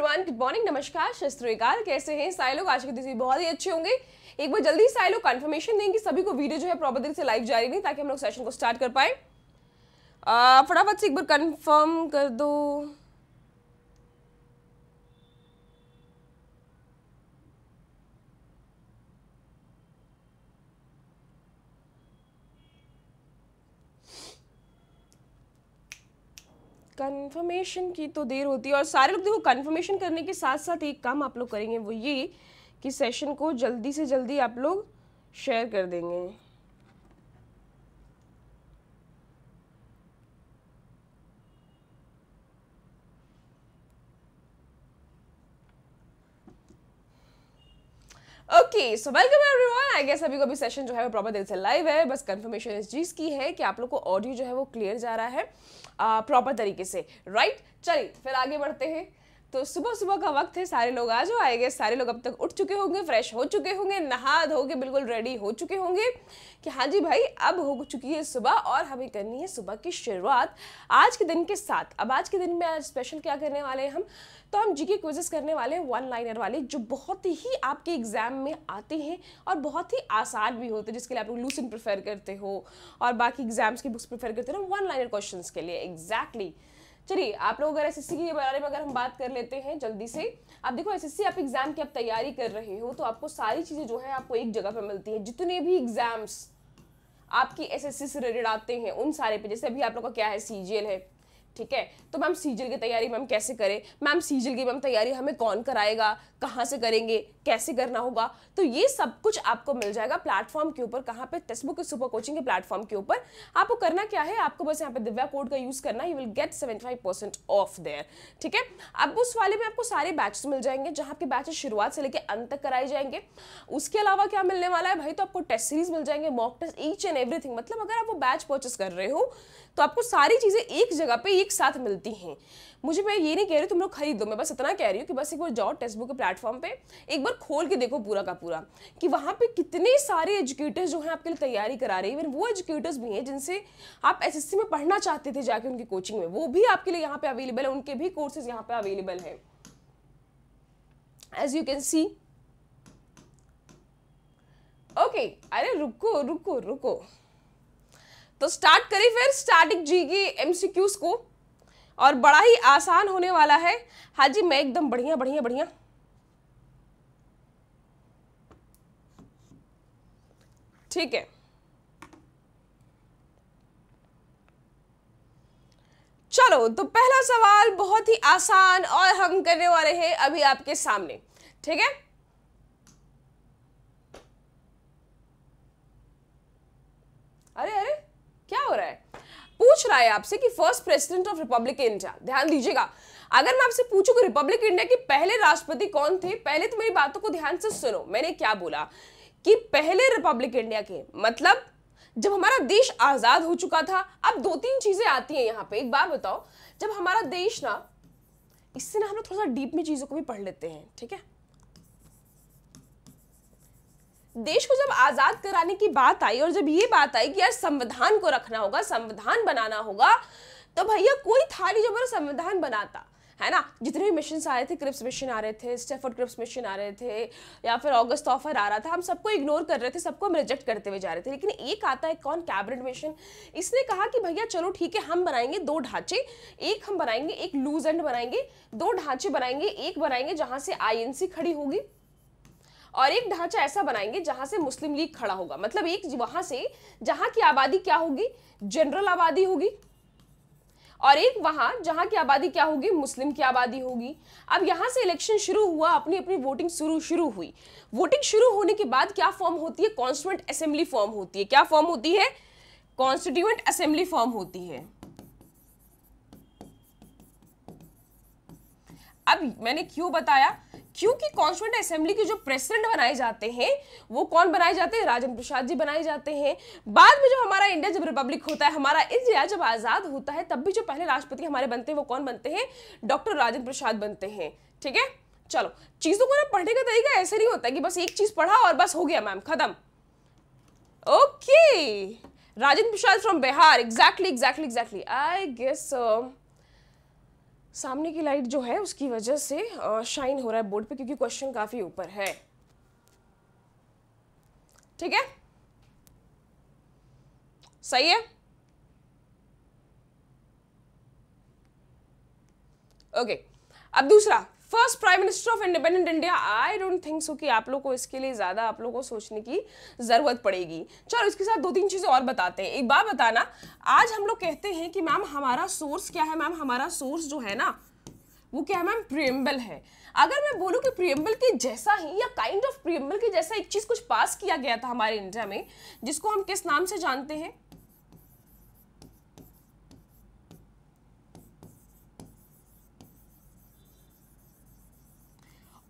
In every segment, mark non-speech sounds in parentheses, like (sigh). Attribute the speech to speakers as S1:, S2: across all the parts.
S1: Everyone good morning नमस्कार शस्त्रीकाल कैसे हैं सारे लोग आज के दिन बहुत ही अच्छे होंगे एक बार जल्दी सारे लोग कन्फर्मेशन देंगे सभी को वीडियो जो है प्रॉपर दिन से लाइव जारी नहीं ताकि हम लोग सेशन को स्टार्ट कर पाए फटाफट से एक बार कन्फर्म कर दो कन्फर्मेशन की तो देर होती है और सारे लोग देखो कन्फर्मेशन करने के साथ साथ एक काम आप लोग करेंगे वो ये कि सेशन को जल्दी से जल्दी आप लोग शेयर कर देंगे okay so welcome everyone I guess अभी को अभी सेशन जो है वो प्रॉपर दिल से लाइव है बस कंफर्मेशन इस चीज़ की है कि आप लोग को ऑडियो जो है वो क्लियर जा रहा है प्रॉपर तरीके से राइट right? चलिए फिर आगे बढ़ते हैं तो सुबह सुबह का वक्त है सारे लोग आ जाओ आएंगे सारे लोग अब तक उठ चुके होंगे फ्रेश हो चुके होंगे नहा धो के बिल्कुल रेडी हो चुके होंगे कि हाँ जी भाई अब हो चुकी है सुबह और हमें करनी है सुबह की शुरुआत आज के दिन के साथ अब आज के दिन में आज स्पेशल क्या करने वाले हैं हम तो हम जीके क्विजेस करने वाले हैं वन लाइनर वाले जो बहुत ही आपके एग्जाम में आते हैं और बहुत ही आसान भी होते हैं जिसके लिए आप लोग लूसन प्रेफर करते हो और बाकी एग्जाम्स की बुक्स प्रेफर करते हो वन लाइनर क्वेश्चन के लिए एग्जैक्टली exactly. चलिए आप लोग अगर एस के बारे में अगर हम बात कर लेते हैं जल्दी से आप देखो एस आप एग्ज़ाम की आप तैयारी कर रहे हो तो आपको सारी चीज़ें जो है आपको एक जगह पर मिलती है जितने भी एग्ज़ाम्स आपकी एसएससी से रिलेटेड आते हैं उन सारे पे जैसे अभी आप लोग का क्या है सीजीएल है ठीक है तो मैम सीजल की तैयारी मैम कैसे करें मैम सीजल की मैम तैयारी हमें कौन कराएगा कहाँ से करेंगे कैसे करना होगा तो ये सब कुछ आपको मिल जाएगा प्लेटफॉर्म के ऊपर कहाँ पे टेस्टबुक के सुपर कोचिंग के प्लेटफॉर्म के ऊपर आपको करना क्या है आपको बस यहाँ पे दिव्या कोड का यूज़ करना you will get seventy five percent off there ठीक है अब उस वाले में आपको सारे बैचेस मिल जाएंगे जहाँ के बैचेस शुरुआत से लेकर अंत तक कराए जाएंगे उसके अलावा क्या मिलने वाला है भाई तो आपको टेस्ट सीरीज मिल जाएंगे mock test each and every मतलब अगर आप वो बैच परचेस कर रहे हो तो आपको सारी चीज़ें एक जगह पर एक साथ मिलती हैं मुझे मैं ये नहीं कह रही तुम लोग खरीद दो मैं बस इतना कह रही हूँ कि बस एक बार जाओ टेक्सट बुक के प्लेटफॉर्म पे एक बार खोल के देखो पूरा का पूरा कि वहाँ पे कितने सारे एजुकेटर्स जो हैं आपके लिए तैयारी करा रहे हैं इवन वो एजुकेटर्स भी हैं जिनसे आप एस में पढ़ना चाहते थे जाके उनकी कोचिंग में वो भी आपके लिए यहाँ पर अवेलेबल है उनके भी कोर्सेज यहाँ पर अवेलेबल हैं as you can see okay अरे रुको रुको रुको तो स्टार्ट करें फिर स्टार्टिंग जी के एमसीक्यूज को और बड़ा ही आसान होने वाला है हाँ जी मैं एकदम बढ़िया बढ़िया बढ़िया ठीक है चलो तो पहला सवाल बहुत ही आसान और हम करने वाले हैं अभी आपके सामने ठीक है अरे अरे क्या हो रहा है पूछ रहा है आपसे कि first president of republic India ध्यान दीजिएगा अगर मैं आपसे पूछूं कि रिपब्लिक इंडिया के पहले राष्ट्रपति कौन थे पहले तो मेरी बातों को ध्यान से सुनो मैंने क्या बोला कि पहले रिपब्लिक इंडिया के मतलब जब हमारा देश आज़ाद हो चुका था अब दो तीन चीज़ें आती हैं यहाँ पे एक बार बताओ जब हमारा देश ना इससे ना हम लोग थोड़ा सा डीप में चीज़ों को भी पढ़ लेते हैं ठीक है देश को जब आज़ाद कराने की बात आई और जब ये बात आई कि यार संविधान को रखना होगा संविधान बनाना होगा तो भैया कोई था नहीं जो मेरा संविधान बनाता है ना जितने भी मिशन आए थे क्रिप्स मिशन आ रहे थे स्टेफर्ड क्रिप्स मिशन आ रहे थे या फिर ऑगस्ट ऑफर आ रहा था हम सबको इग्नोर कर रहे थे सबको हम रिजेक्ट करते हुए जा रहे थे लेकिन एक आता है कौन कैबिनेट मिशन इसने कहा कि भैया चलो ठीक है हम बनाएंगे दो ढांचे एक हम बनाएंगे एक लूज एंड बनाएंगे दो ढांचे बनाएंगे एक बनाएंगे जहाँ से आई खड़ी होगी और एक ढांचा ऐसा बनाएंगे जहां से मुस्लिम लीग खड़ा होगा मतलब एक वहां से जहां की आबादी क्या होगी जनरल आबादी होगी और एक वहां जहां की आबादी क्या होगी मुस्लिम की आबादी होगी अब यहां से इलेक्शन शुरू हुआ अपनी अपनी वोटिंग शुरू शुरू हुई वोटिंग शुरू होने के बाद क्या फॉर्म होती है कॉन्स्टिट्यूंट असेंबली फॉर्म होती है क्या फॉर्म होती है कॉन्स्टिट्यूंट असेंबली फॉर्म होती है अब मैंने क्यों बताया क्योंकि कॉन्स्टिट्यूंट असेंबली के जो प्रेसिडेंट बनाए जाते हैं वो कौन बनाए जाते हैं राजन प्रसाद जी बनाए जाते हैं बाद में जो हमारा इंडिया जब रिपब्लिक होता है हमारा इंडिया जब आज़ाद होता है तब भी जो पहले राष्ट्रपति हमारे बनते हैं वो कौन बनते हैं डॉक्टर राजन प्रसाद बनते हैं ठीक है चलो चीज़ों को ना पढ़ने का तरीका ऐसे नहीं होता कि बस एक चीज़ पढ़ा और बस हो गया मैम खत्म okay Rajendra Prasad from Bihar exactly exactly exactly I guess सामने की लाइट जो है उसकी वजह से शाइन हो रहा है बोर्ड पे क्योंकि क्वेश्चन काफ़ी ऊपर है ठीक है सही है ओके अब दूसरा first prime minister of independent India I don't think so कि आप लोग को इसके लिए ज़्यादा आप लोग को सोचने की ज़रूरत पड़ेगी चलो इसके साथ दो तीन चीज़ें और बताते हैं एक बार बताना आज हम लोग कहते हैं कि मैम हमारा सोर्स क्या है मैम हमारा सोर्स जो है ना वो क्या है मैम प्रियम्बल है अगर मैं बोलूँ कि प्रियम्बल के जैसा ही या काइंड ऑफ प्रियम्बल के जैसा एक चीज़ कुछ पास किया गया था हमारे इंडिया में जिसको हम किस नाम से जानते हैं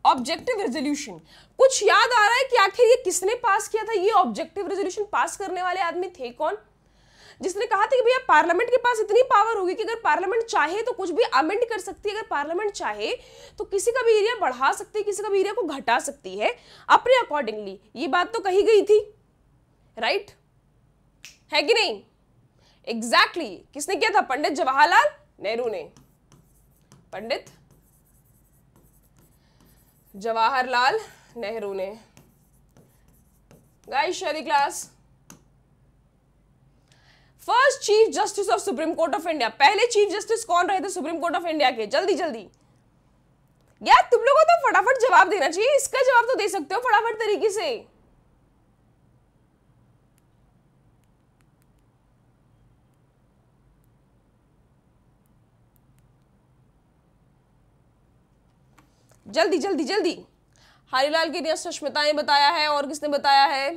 S1: ऑब्जेक्टिव रेजोल्यूशन कुछ याद आ रहा है कि आखिर ये किसने पास किया था ये ऑब्जेक्टिव रेजोल्यूशन पास करने वाले आदमी थे कौन जिसने कहा था कि भैया पार्लियामेंट के पास इतनी पावर होगी कि अगर पार्लियामेंट चाहे तो कुछ भी अमेंड कर सकती है अगर पार्लियामेंट चाहे तो किसी का भी एरिया बढ़ा सकती है किसी का भी एरिया को घटा सकती है अपने अकॉर्डिंगली ये बात तो कही गई थी राइट right? है कि नहीं एग्जैक्टली exactly. किसने किया था पंडित जवाहरलाल नेहरू ने पंडित जवाहरलाल नेहरू ने गाइस शरी class first chief justice of supreme court of India पहले चीफ जस्टिस कौन रहे थे सुप्रीम कोर्ट ऑफ इंडिया के जल्दी जल्दी यार तुम लोगों को तो फटाफट जवाब देना चाहिए इसका जवाब तो दे सकते हो फटाफट तरीके से जल्दी जल्दी जल्दी हरीलाल की सुष्मिता ने बताया है और किसने बताया है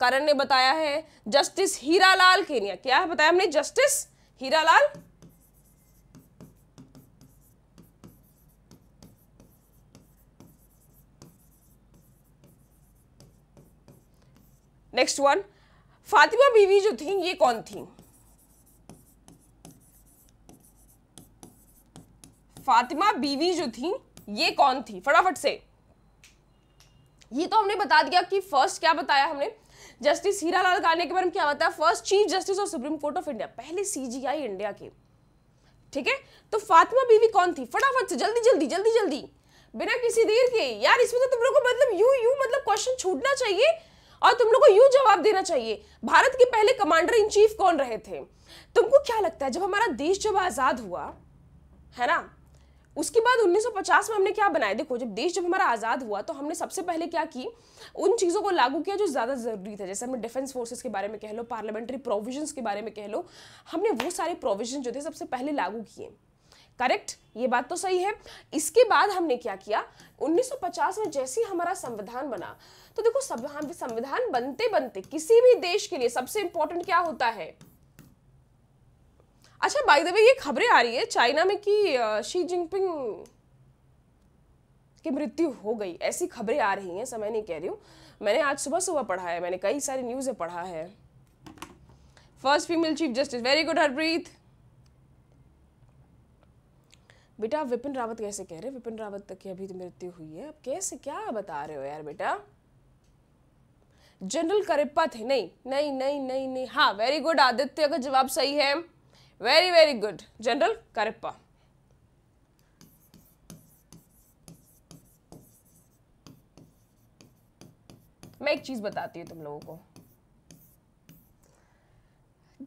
S1: करण ने बताया है जस्टिस हीरालाल केनिया क्या है बताया हमने justice Hiralal next one Fatima Beevi जो थी ये कौन थी फातिमा बीवी जो थी ये कौन थी फटाफट से ये तो हमने बता दिया कि फर्स्ट क्या बताया हमने जस्टिस हीरा लाल गाने के बारे में क्या बताया first chief justice of supreme court of India पहले सीजीआई इंडिया के ठीक है तो फातिमा बीवी कौन थी फटाफट से जल्दी जल्दी जल्दी जल्दी बिना किसी देर के यार इसमें तो तुम लोग को मतलब यू यू मतलब क्वेश्चन छूटना चाहिए और तुम लोग को यू जवाब देना चाहिए भारत के पहले कमांडर इन चीफ कौन रहे थे तुमको क्या लगता है जब हमारा देश जब आज़ाद हुआ है ना उसके बाद 1950 में हमने क्या बनाया देखो जब देश जब हमारा आज़ाद हुआ तो हमने सबसे पहले क्या की उन चीज़ों को लागू किया जो ज़्यादा ज़रूरी था जैसे हमने डिफेंस फोर्सेस के बारे में कह लो पार्लियामेंट्री प्रोविजंस के बारे में कह लो हमने वो सारे प्रोविजन जो थे सबसे पहले लागू किए करेक्ट ये बात तो सही है इसके बाद हमने क्या किया 1950 में जैसे ही हमारा संविधान बना तो देखो संविधान बनते बनते किसी भी देश के लिए सबसे इंपॉर्टेंट क्या होता है अच्छा बाई दबे ये खबरें आ रही है चाइना में कि शी जिनपिंग की मृत्यु हो गई ऐसी खबरें आ रही हैं समय नहीं कह रही हूँ मैंने आज सुबह सुबह पढ़ा है मैंने कई सारी न्यूज़ें पढ़ा है first female chief justice very good Harpreet बेटा आप विपिन रावत कैसे कह रहे हैं विपिन रावत तक की अभी तो मृत्यु हुई है अब कैसे क्या बता रहे हो यार बेटा जनरल करेपा थे नहीं नहीं नहीं नहीं नहीं हाँ वेरी गुड आदित्य का जवाब सही है very very good general karappa मैं एक चीज बताती हूँ तुम लोगों को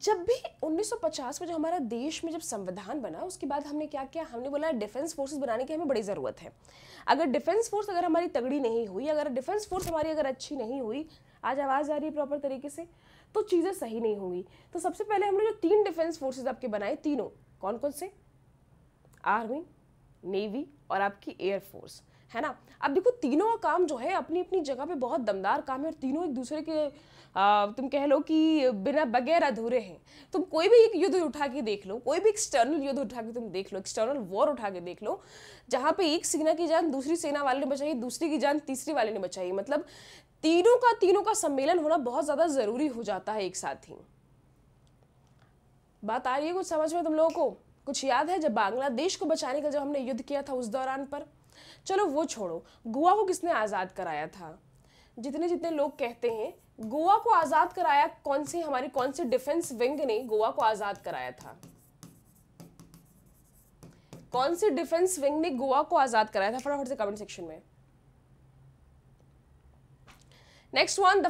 S1: जब भी 1950 में जो हमारा देश में जब संविधान बना उसके बाद हमने क्या किया हमने बोला डिफेंस फोर्सेस बनाने की हमें बड़ी ज़रूरत है अगर डिफेंस फोर्स अगर हमारी तगड़ी नहीं हुई अगर डिफेंस फोर्स हमारी अगर अच्छी नहीं हुई आज आवाज़ आ रही है प्रॉपर तरीके से तो चीज़ें सही नहीं होंगी तो सबसे पहले हमने जो तीन डिफेंस फोर्सेज आपके बनाए तीनों कौन कौन से आर्मी नेवी और आपकी एयरफोर्स है ना अब देखो तीनों का काम जो है अपनी अपनी जगह पे बहुत दमदार काम है और तीनों एक दूसरे के आ, तुम कह लो कि बिना बगैर अधूरे हैं तुम कोई भी एक युद्ध उठा के देख लो कोई भी एक्सटर्नल युद्ध उठा के तुम देख लो एक्सटर्नल वॉर उठा के देख लो जहाँ पे एक सेना की जान दूसरी सेना वाले ने बचाई दूसरी की जान तीसरी वाले ने बचाई मतलब तीनों का तीनों का सम्मेलन होना बहुत ज़्यादा ज़रूरी हो जाता है एक साथ ही बात आ रही है कुछ समझ में तुम लोगों को कुछ याद है जब बांग्लादेश को बचाने का जब हमने युद्ध किया था उस दौरान पर चलो वो छोड़ो गोवा को किसने आज़ाद कराया था जितने जितने लोग कहते हैं गोवा को आज़ाद कराया कौन से हमारी कौन से डिफेंस विंग ने गोवा को आज़ाद कराया था कौन से डिफेंस विंग ने गोवा को आज़ाद कराया था फटाफट से कमेंट सेक्शन में next one the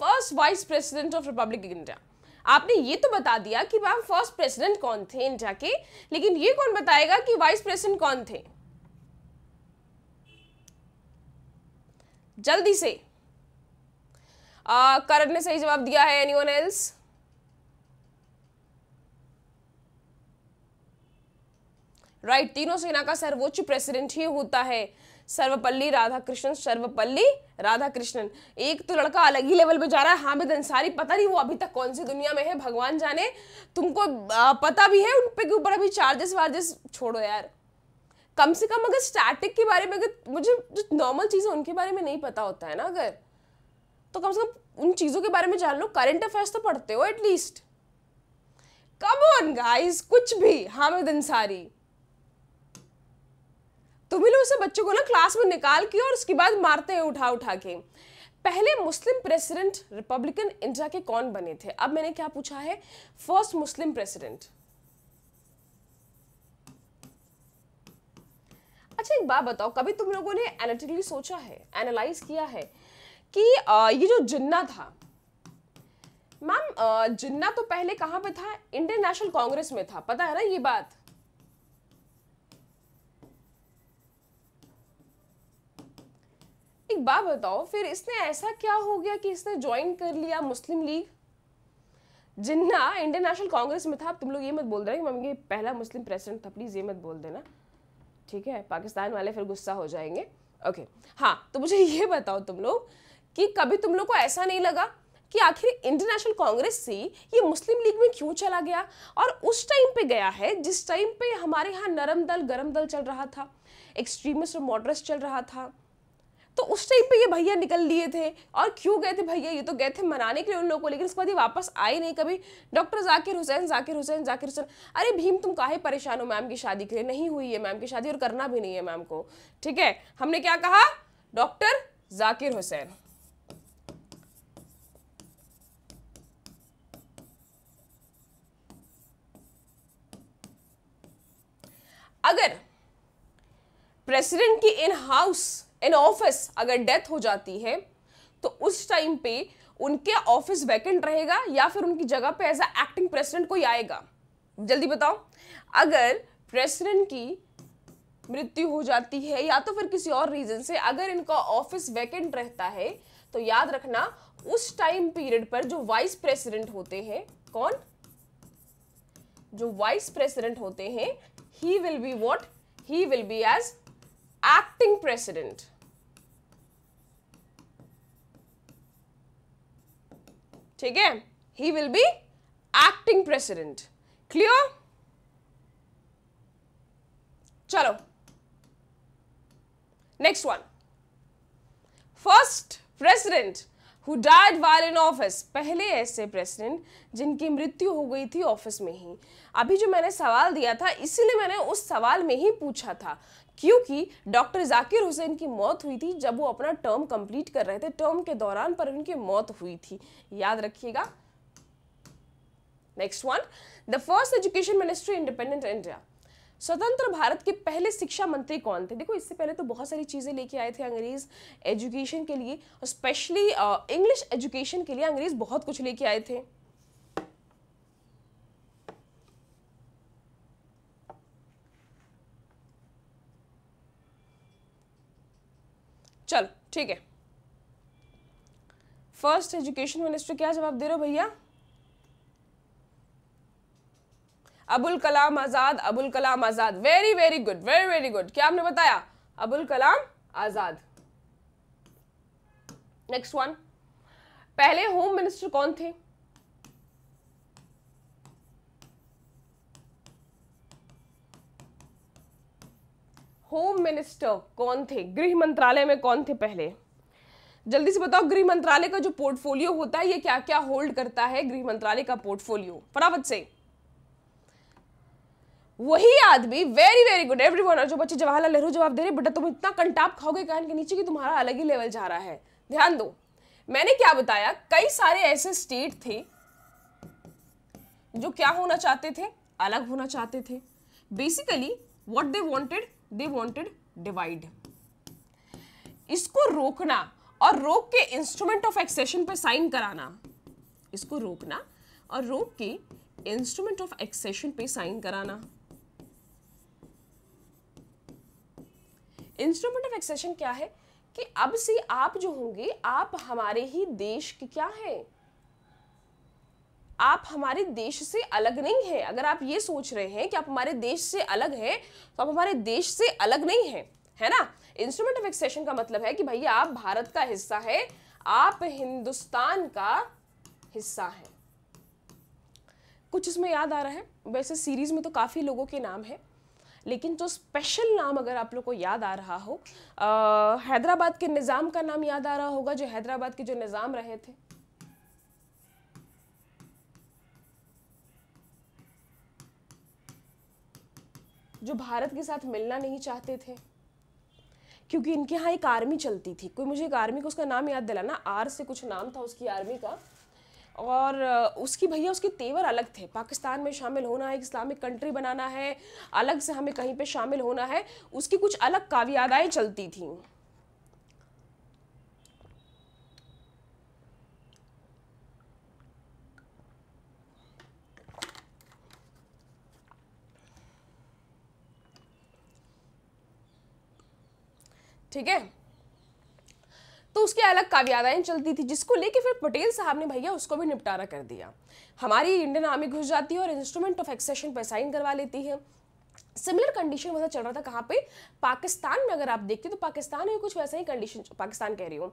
S1: first vice president of republic India आपने ये तो बता दिया कि मैम फर्स्ट प्रेसिडेंट कौन थे इंडिया के लेकिन ये कौन बताएगा कि वाइस प्रेसिडेंट कौन थे जल्दी से करण ने सही जवाब दिया है एनीवन एल्स राइट तीनों सेना का सर्वोच्च प्रेसिडेंट ही होता है सर्वपल्ली राधाकृष्णन सर्वपल्ली राधाकृष्णन एक तो लड़का अलग ही लेवल पे जा रहा है हामिद अंसारी पता नहीं वो अभी तक कौन सी दुनिया में है भगवान जाने तुमको पता भी है उन पे ऊपर अभी चार्जेस वार्जेस छोड़ो यार कम से कम अगर स्टैटिक के बारे में अगर मुझे जो नॉर्मल चीज़ें उनके बारे में नहीं पता होता है ना अगर तो कम से कम उन चीज़ों के बारे में जान लो करंट अफेयर्स तो पढ़ते हो एटलीस्ट कम ऑन गाइस कुछ भी हामिद अंसारी तुम्हें तो लोग बच्चों को ना क्लास में निकाल के और उसके बाद मारते हैं उठा उठा के पहले मुस्लिम प्रेसिडेंट रिपब्लिकन इंडिया के कौन बने थे अब मैंने क्या पूछा है फर्स्ट मुस्लिम प्रेसिडेंट अच्छा एक बात बताओ कभी तुम लोगों ने एनालिटिकली सोचा है एनालाइज किया है कि ये जो जिन्ना था मैम जिन्ना तो पहले कहां पे था इंडियन नेशनल कांग्रेस में था पता है ना ये बात एक बात बताओ फिर इसने ऐसा क्या हो गया कि इसने ज्वाइन कर लिया Muslim League Jinnah Indian National Congress में था तुम लोग ये मत बोल देना मम्मी ये पहला मुस्लिम प्रेसिडेंट था प्लीज़ ये मत बोल देना ठीक है पाकिस्तान वाले फिर गुस्सा हो जाएंगे ओके हाँ तो मुझे (laughs) ये बताओ तुम लोग कि कभी तुम लोग को ऐसा नहीं लगा कि आखिर इंटरनेशनल कांग्रेस से ये मुस्लिम लीग में क्यों चला गया और उस टाइम पे गया है जिस टाइम पे हमारे यहाँ नरम दल गरम दल चल रहा था एक्सट्रीमिस्ट और मॉडरेस्ट चल रहा था तो उस टाइम पे ये भैया निकल लिए थे और क्यों गए थे भैया ये तो गए थे मनाने के लिए उन लोगों को लेकिन उसके बाद ये वापस आए नहीं कभी डॉक्टर जाकिर हुसैन जाकिर हुसैन जाकिर हुसैन अरे भीम तुम काहे परेशान हो मैम की शादी के लिए नहीं हुई है मैम की शादी और करना भी नहीं है मैम को ठीक है हमने क्या कहा डॉक्टर जाकिर हुसैन अगर प्रेसिडेंट की इन हाउस इन ऑफिस अगर डेथ हो जाती है तो उस टाइम पे उनके ऑफिस वैकेंट रहेगा या फिर उनकी जगह पे एज एक्टिंग प्रेसिडेंट कोई आएगा जल्दी बताओ अगर प्रेसिडेंट की मृत्यु हो जाती है या तो फिर किसी और रीजन से अगर इनका ऑफिस वैकेंट रहता है तो याद रखना उस टाइम पीरियड पर जो वाइस प्रेसिडेंट होते हैं कौन जो वाइस प्रेसिडेंट होते हैं he will be what he will be as acting president. ठीक है ही विल बी एक्टिंग प्रेसिडेंट क्लियर चलो next one first president who died while in office पहले ऐसे प्रेसिडेंट जिनकी मृत्यु हो गई थी ऑफिस में ही अभी जो मैंने सवाल दिया था इसीलिए मैंने उस सवाल में ही पूछा था क्योंकि डॉक्टर जाकिर हुसैन की मौत हुई थी जब वो अपना टर्म कंप्लीट कर रहे थे टर्म के दौरान पर उनकी मौत हुई थी याद रखिएगा next one the first education ministry independent India स्वतंत्र भारत के पहले शिक्षा मंत्री कौन थे देखो इससे पहले तो बहुत सारी चीज़ें लेके आए थे अंग्रेज एजुकेशन के लिए स्पेशली इंग्लिश एजुकेशन के लिए अंग्रेज बहुत कुछ लेके आए थे चलो ठीक है फर्स्ट एजुकेशन मिनिस्टर क्या जवाब दे रहे हो भैया Abul Kalam Azad Abul Kalam Azad very very good very very good क्या आपने बताया अबुल कलाम आजाद नेक्स्ट वन पहले होम मिनिस्टर कौन थे होम मिनिस्टर कौन थे गृह मंत्रालय में कौन थे पहले जल्दी से बताओ गृह मंत्रालय का जो पोर्टफोलियो होता है ये क्या क्या होल्ड करता है गृह मंत्रालय का पोर्टफोलियो फटाफट से वही आदमी very very good everyone जो बच्चे जवाहरलाल नेहरू जवाब दे रहे बेटा तुम इतना कंटाप खाओगे कान के नीचे कि तुम्हारा अलग ही लेवल जा रहा है ध्यान दो मैंने क्या बताया कई सारे ऐसे स्टेट थे जो क्या होना चाहते थे अलग होना चाहते थे basically what they wanted they wanted divide इसको रोकना और रोक के इंस्ट्रूमेंट ऑफ एक्सेशन पर साइन कराना इसको रोकना और रोक के इंस्ट्रूमेंट ऑफ एक्सेशन पे साइन कराना इंस्ट्रूमेंट ऑफ एक्सेशन क्या है कि अब से आप जो होंगे आप हमारे ही देश के क्या हैं आप हमारे देश से अलग नहीं हैं अगर आप ये सोच रहे हैं कि आप हमारे देश से अलग हैं तो आप हमारे देश से अलग नहीं हैं है ना इंस्ट्रूमेंट ऑफ एक्सेशन का मतलब है कि भैया आप भारत का हिस्सा है आप हिंदुस्तान का हिस्सा हैं कुछ इसमें याद आ रहा है वैसे सीरीज में तो काफ़ी लोगों के नाम है लेकिन जो स्पेशल नाम अगर आप लोग को याद आ रहा हो आ, हैदराबाद के निज़ाम का नाम याद आ रहा होगा जो हैदराबाद के जो निज़ाम रहे थे जो भारत के साथ मिलना नहीं चाहते थे क्योंकि इनके यहाँ एक आर्मी चलती थी कोई मुझे एक आर्मी का उसका नाम याद दिलाना आर से कुछ नाम था उसकी आर्मी का और उसकी भैया उसके तेवर अलग थे पाकिस्तान में शामिल होना है इस्लामिक कंट्री बनाना है अलग से हमें कहीं पे शामिल होना है उसकी कुछ अलग कावियादाएँ चलती थीं ठीक है तो उसके अलग काव्यादाएँ चलती थी जिसको लेके फिर पटेल साहब ने भैया उसको भी निपटारा कर दिया हमारी इंडियन आर्मी घुस जाती है और इंस्ट्रूमेंट ऑफ एक्सेशन पर साइन करवा लेती है सिमिलर कंडीशन वैसा चल रहा था कहाँ पे पाकिस्तान में अगर आप देखते तो पाकिस्तान में कुछ वैसा ही कंडीशन पाकिस्तान कह रही हूँ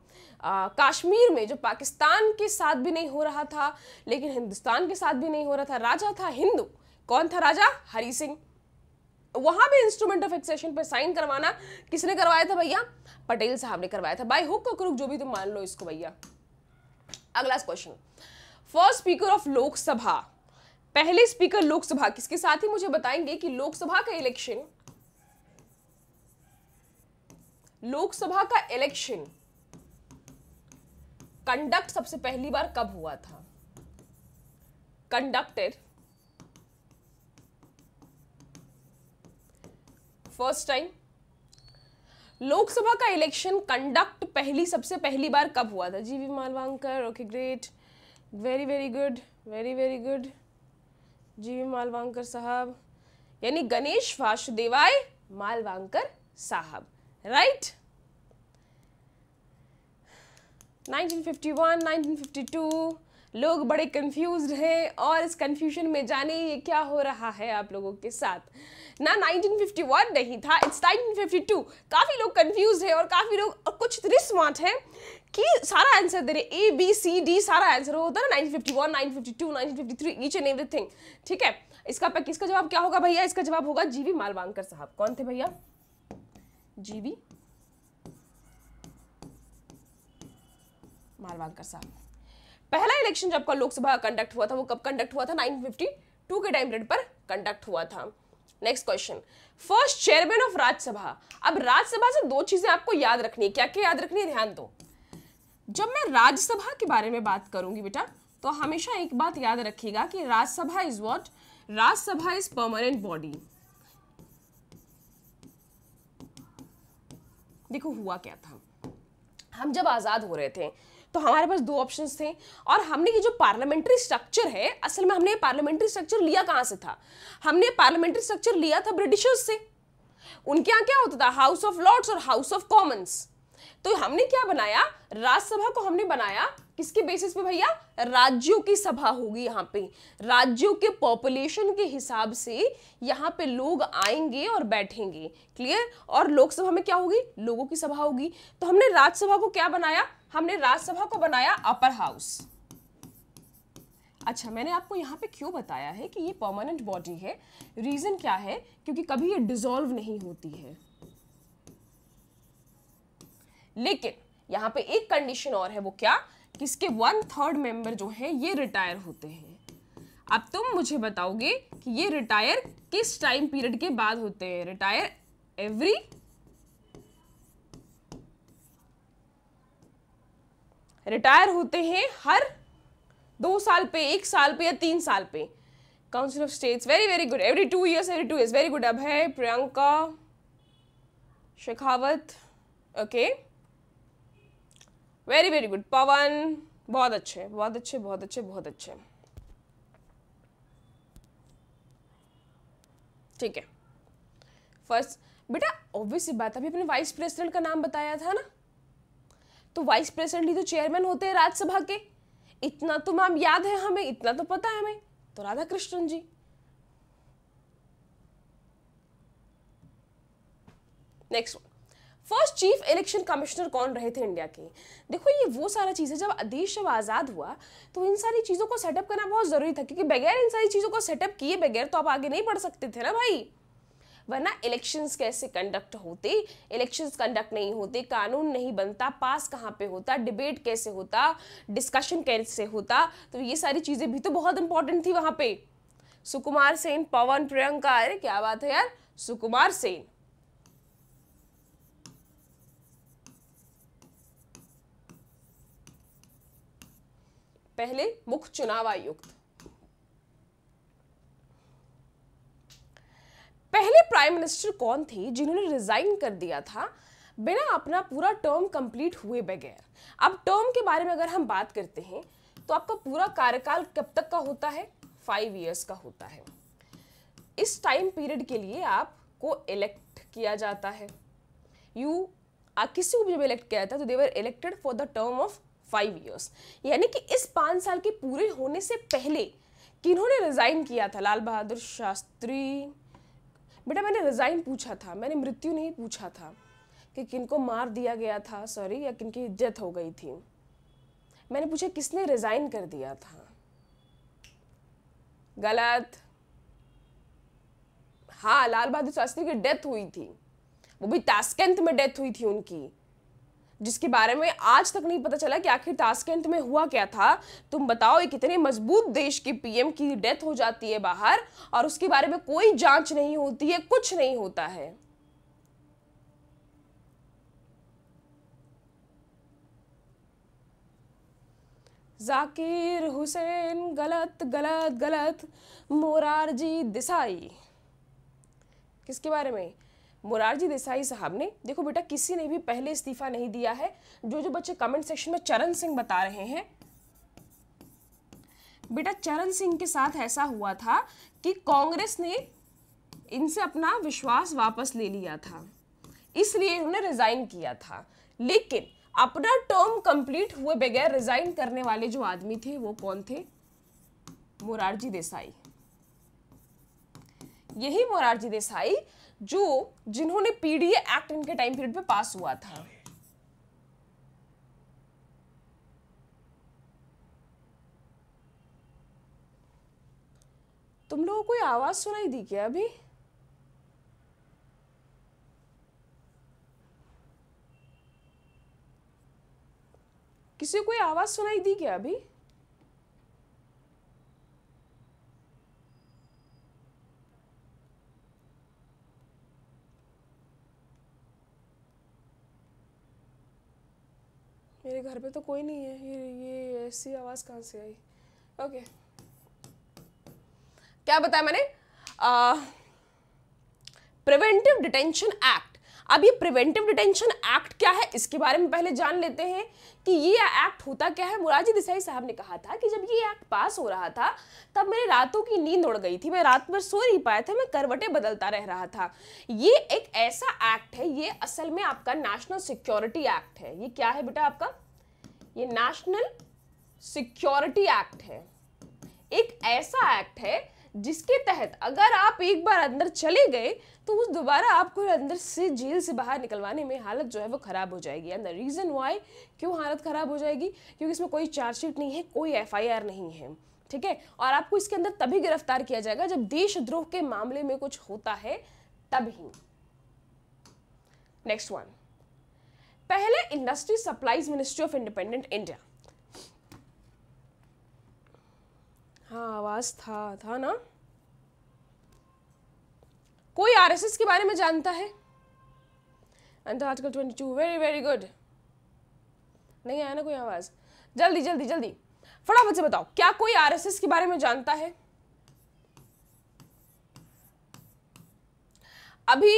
S1: कश्मीर में जो पाकिस्तान के साथ भी नहीं हो रहा था लेकिन हिंदुस्तान के साथ भी नहीं हो रहा था राजा था हिंदू कौन था राजा हरी सिंह वहां भी इंस्ट्रूमेंट ऑफ एक्सेशन पर साइन करवाना किसने करवाया था भैया पटेल साहब ने करवाया था बाई हुक जो भी तुम मान लो इसको भैया अगला question first speaker of Lok Sabha पहले स्पीकर लोकसभा किसके साथ ही मुझे बताएंगे कि लोकसभा का इलेक्शन लोकसभा का इलेक्शन कंडक्ट सबसे पहली बार कब हुआ था कंडक्टेड फर्स्ट टाइम लोकसभा का इलेक्शन कंडक्ट पहली सबसे पहली बार कब हुआ था G V Mavalankar okay great very very good very very good G V Mavalankar साहब यानी गणेश वासुदेवाय मालवांकर साहब राइट 1951, 1952 लोग बड़े कंफ्यूज हैं और इस कंफ्यूजन में जाने ये क्या हो रहा है आप लोगों के साथ ना 1951 नहीं था इट्स 1952 काफ़ी लोग कंफ्यूज हैं और काफ़ी लोग और कुछ इतने स्मार्ट हैं कि सारा आंसर दे रहे ए बी सी डी सारा आंसर होता है ना 1951 1952 1953 ईच एंड एवरीथिंग ठीक है इसका पर किसका जवाब क्या होगा भैया इसका जवाब होगा जीवी मालवांकर साहब कौन थे भैया जीवी मालवांकर साहब पहला इलेक्शन जब का लोकसभा कंडक्ट हुआ था वो कब कंडक्ट हुआ था 952 के टाइम पीरियड पर कंडक्ट हुआ था next question first chairman of Rajya Sabha अब राज्यसभा से दो चीजें आपको याद रखनी है क्या क्या याद रखनी है ध्यान दो जब मैं राज्यसभा के बारे में बात करूंगी बेटा तो हमेशा एक बात याद रखिएगा कि Rajya Sabha is what Rajya Sabha is permanent body देखो हुआ क्या था हम जब आज़ाद हो रहे थे तो हमारे पास दो ऑप्शन थे और हमने ये जो पार्लियामेंट्री स्ट्रक्चर है असल में हमने पार्लियामेंट्री स्ट्रक्चर लिया कहाँ से था हमने पार्लियामेंट्री स्ट्रक्चर लिया था ब्रिटिशर्स से उनके यहाँ क्या होता था हाउस ऑफ लॉर्ड्स और हाउस ऑफ कॉमन्स तो हमने क्या बनाया राज्यसभा को हमने बनाया किसके बेसिस पे भैया राज्यों की सभा होगी यहाँ पे राज्यों के पॉपुलेशन के हिसाब से यहाँ पे लोग आएंगे और बैठेंगे क्लियर और लोकसभा में क्या होगी लोगों की सभा होगी तो हमने राज्यसभा को क्या बनाया हमने राज्यसभा को बनाया अपर हाउस अच्छा मैंने आपको यहाँ पे क्यों बताया है कि ये परमानेंट बॉडी है रीज़न क्या है क्योंकि कभी ये डिजोल्व नहीं होती है लेकिन यहाँ पे एक कंडीशन और है वो क्या कि इसके वन थर्ड मेंबर जो है ये रिटायर होते हैं अब तुम मुझे बताओगे कि ये रिटायर किस टाइम पीरियड के बाद होते हैं रिटायर एवरी रिटायर होते हैं हर दो साल पे एक साल पे या तीन साल पे Council of States very very good every two years every two years very good अब है Priyanka Shekhawat okay very very good Pawan बहुत अच्छे बहुत अच्छे बहुत अच्छे बहुत अच्छे ठीक है फर्स्ट बेटा ऑब्वियसली बात अभी अपने वाइस प्रेसिडेंट का नाम बताया था ना तो वाइस प्रेसिडेंट ही तो चेयरमैन होते हैं राज्यसभा के इतना तो मैम याद है हमें इतना तो पता है हमें तो Radhakrishnan ji next first chief election commissioner कौन रहे थे इंडिया के देखो ये वो सारा चीज़ें जब देश जब आज़ाद हुआ तो इन सारी चीज़ों को सेटअप करना बहुत ज़रूरी था क्योंकि बगैर इन सारी चीज़ों को सेटअप किए बगैर तो आप आगे नहीं बढ़ सकते थे ना भाई वरना इलेक्शंस कैसे कंडक्ट होते इलेक्शंस कंडक्ट नहीं होते कानून नहीं बनता पास कहाँ पे होता डिबेट कैसे होता डिस्कशन कैसे होता तो ये सारी चीज़ें भी तो बहुत इंपॉर्टेंट थी वहाँ पे सुकुमार सेन पवन प्रियंका अरे क्या बात है यार सुकुमार सेन पहले मुख्य चुनाव आयुक्त पहले प्राइम मिनिस्टर कौन थे जिन्होंने रिजाइन कर दिया था बिना अपना पूरा टर्म कंप्लीट हुए बगैर अब टर्म के बारे में अगर हम बात करते हैं तो आपका पूरा कार्यकाल कब तक का होता है फाइव ईयर्स का होता है इस टाइम पीरियड के लिए आपको इलेक्ट किया जाता है यू आ, किसी को भी जब इलेक्ट किया जाता है तो they are elected for the term of five years यानी कि इस पाँच साल के पूरे होने से पहले किन्होंने रिजाइन किया था लाल बहादुर शास्त्री बेटा मैंने रिज़ाइन पूछा था मैंने मृत्यु नहीं पूछा था कि किनको मार दिया गया था सॉरी या किन की इज्जत हो गई थी मैंने पूछा किसने रिज़ाइन कर दिया था गलत हाँ लाल बहादुर शास्त्री की डेथ हुई थी वो भी ताशकंद में डेथ हुई थी उनकी जिसके बारे में आज तक नहीं पता चला कि आखिर ताशकंद में हुआ क्या था तुम बताओ एक इतने मजबूत देश के पीएम की डेथ हो जाती है बाहर और उसके बारे में कोई जांच नहीं होती है कुछ नहीं होता है जाकिर हुसैन गलत गलत गलत मोरारजी देसाई किसके बारे में मुरारजी देसाई साहब ने देखो बेटा किसी ने भी पहले इस्तीफा नहीं दिया है जो जो बच्चे कमेंट सेक्शन में चरण सिंह बता रहे हैं बेटा चरण सिंह के साथ ऐसा हुआ था कि कांग्रेस ने इनसे अपना विश्वास वापस ले लिया था इसलिए इन्होंने रिजाइन किया था लेकिन अपना टर्म कंप्लीट हुए बगैर रिजाइन करने वाले जो आदमी थे वो कौन थे मोरारजी देसाई यही मोरारजी देसाई जो जिन्होंने पीडीए एक्ट इनके टाइम पीरियड पे पास हुआ था तुम लोगों को आवाज सुनाई दी क्या अभी किसी को आवाज सुनाई दी क्या अभी मेरे घर पे तो कोई नहीं है ये ये ऐसी आवाज़ कहाँ से आई ओके क्या बताया मैंने प्रिवेंटिव डिटेंशन एक्ट अब ये प्रिवेंटिव डिटेंशन एक्ट क्या है इसके बारे में पहले जान लेते हैं कि ये एक्ट होता क्या है मुराजी देसाई साहब ने कहा था कि जब ये एक्ट पास हो रहा था तब मेरे रातों की नींद उड़ गई थी मैं रात भर सो नहीं पाया था मैं करवटें बदलता रह रहा था ये एक ऐसा एक्ट है ये असल में आपका नेशनल सिक्योरिटी एक्ट है ये क्या है बेटा आपका ये नेशनल सिक्योरिटी एक्ट है एक ऐसा एक्ट है जिसके तहत अगर आप एक बार अंदर चले गए तो उस दोबारा आपको अंदर से जेल से बाहर निकलवाने में हालत जो है वो ख़राब हो जाएगी एंड द रीज़न वाई क्यों हालत ख़राब हो जाएगी क्योंकि इसमें कोई चार्जशीट नहीं है कोई एफआईआर नहीं है ठीक है और आपको इसके अंदर तभी गिरफ्तार किया जाएगा जब देशद्रोह के मामले में कुछ होता है तभी नेक्स्ट वन पहले industry supplies ministry of independent India हाँ आवाज़ था था ना कोई आरएसएस के बारे में जानता है article twenty two very very good नहीं आया ना कोई आवाज़ जल्दी जल्दी जल्दी फटाफट से बताओ क्या कोई आरएसएस के बारे में जानता है अभी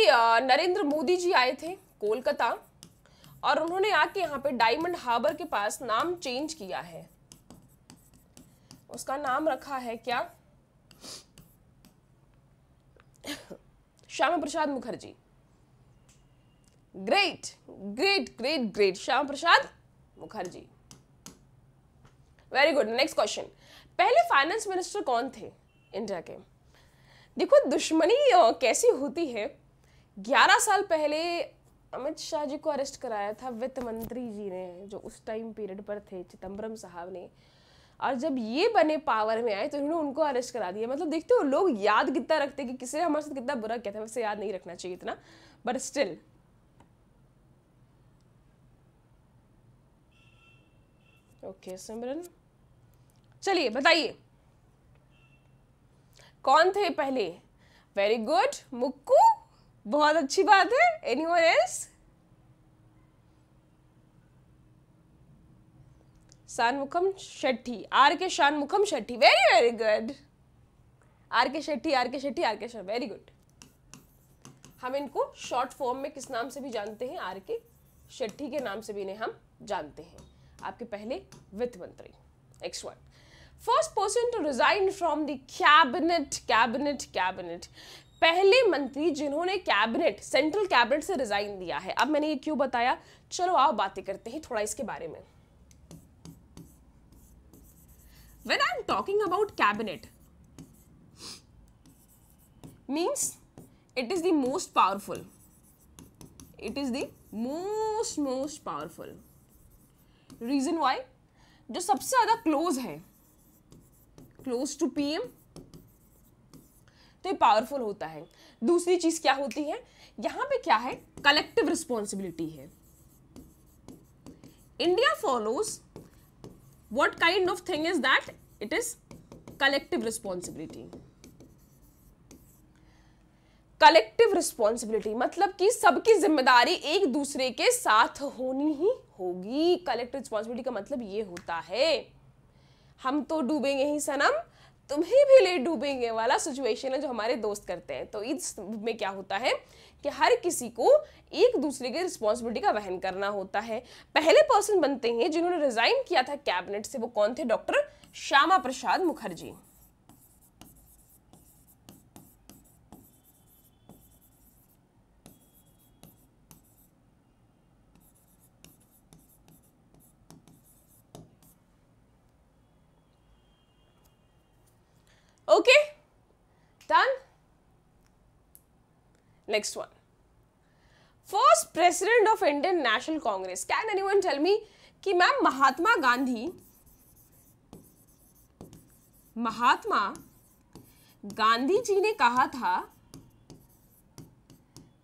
S1: नरेंद्र मोदी जी आए थे कोलकाता और उन्होंने आके यहाँ पे डायमंड हार्बर के पास नाम चेंज किया है उसका नाम रखा है क्या Shyama Prasad Mukherjee great great great great Shyama Prasad Mukherjee very good next question पहले फाइनेंस मिनिस्टर कौन थे इंडिया के देखो दुश्मनी कैसी होती है 11 साल पहले अमित शाह जी को अरेस्ट कराया था वित्त मंत्री जी ने जो उस टाइम पीरियड पर थे चिदम्बरम साहब ने और जब ये बने पावर में आए तो उन्होंने उनको अरेस्ट करा दिया मतलब देखते हो लोग याद कितना रखते कि किसी ने हमारे साथ कितना बुरा किया था वैसे याद नहीं रखना चाहिए इतना बट स्टिल ओके सिमरन चलिए बताइए कौन थे पहले वेरी गुड मुक्कू बहुत अच्छी बात है any one else Shanmukham Shetty R K Shanmukham Shetty very very good R K Shetty R K Shetty R के शाह वेरी गुड हम इनको शॉर्ट फॉर्म में किस नाम से भी जानते हैं आर के शेट्टी के नाम से भी इन्हें हम जानते हैं आपके पहले वित्त मंत्री next one first person to resign from the cabinet cabinet cabinet पहले मंत्री जिन्होंने कैबिनेट सेंट्रल कैबिनेट से रिजाइन दिया है अब मैंने ये क्यों बताया चलो आओ बातें करते हैं थोड़ा इसके बारे में when i'm talking about cabinet means it is the most powerful it is the most most powerful reason why जो सबसे ज़्यादा क्लोज है क्लोज टू पीएम तो ये पावरफुल होता है दूसरी चीज़ क्या होती है यहाँ पे क्या है कलेक्टिव रिस्पॉन्सिबिलिटी है India follows what kind of thing is that it is collective responsibility collective responsibility मतलब कि सबकी जिम्मेदारी एक दूसरे के साथ होनी ही होगी कलेक्टिव रिस्पॉन्सिबिलिटी का मतलब ये होता है हम तो डूबेंगे ही सनम तुम्हें भी ले डूबेंगे वाला सिचुएशन है जो हमारे दोस्त करते हैं तो इस में क्या होता है कि हर किसी को एक दूसरे की रिस्पॉन्सिबिलिटी का वहन करना होता है पहले पर्सन बनते हैं जिन्होंने रिजाइन किया था कैबिनेट से वो कौन थे doctor Shyama Prasad Mukherjee okay done Next one. First president of Indian National Congress. Can anyone tell me कि मैम महात्मा गांधी महात्मा गांधी जी ने कहा था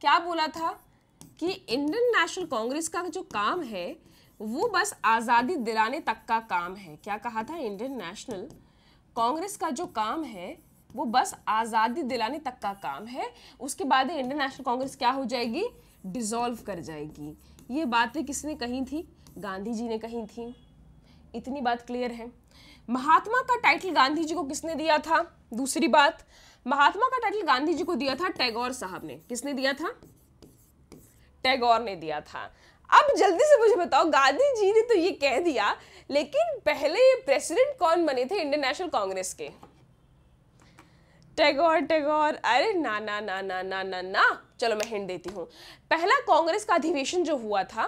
S1: क्या बोला था कि इंडियन नेशनल कांग्रेस का जो काम है वो बस आज़ादी दिलाने तक का काम है क्या कहा था इंडियन नेशनल कांग्रेस का जो काम है वो बस आज़ादी दिलाने तक का काम है उसके बाद ही इंडियन नेशनल कांग्रेस क्या हो जाएगी डिज़ोल्व कर जाएगी ये बातें किसने कही थी गांधी जी ने कही थी इतनी बात क्लियर है महात्मा का टाइटल गांधी जी को किसने दिया था दूसरी बात महात्मा का टाइटल गांधी जी को दिया था टैगोर साहब ने किसने दिया था टैगोर ने दिया था अब जल्दी से मुझे बताओ गांधी जी ने तो ये कह दिया लेकिन पहले प्रेसिडेंट कौन बने थे इंडियन नेशनल कांग्रेस के टैगोर टैगोर अरे ना ना ना ना ना ना ना चलो मैं हिंट देती हूँ पहला कांग्रेस का अधिवेशन जो हुआ था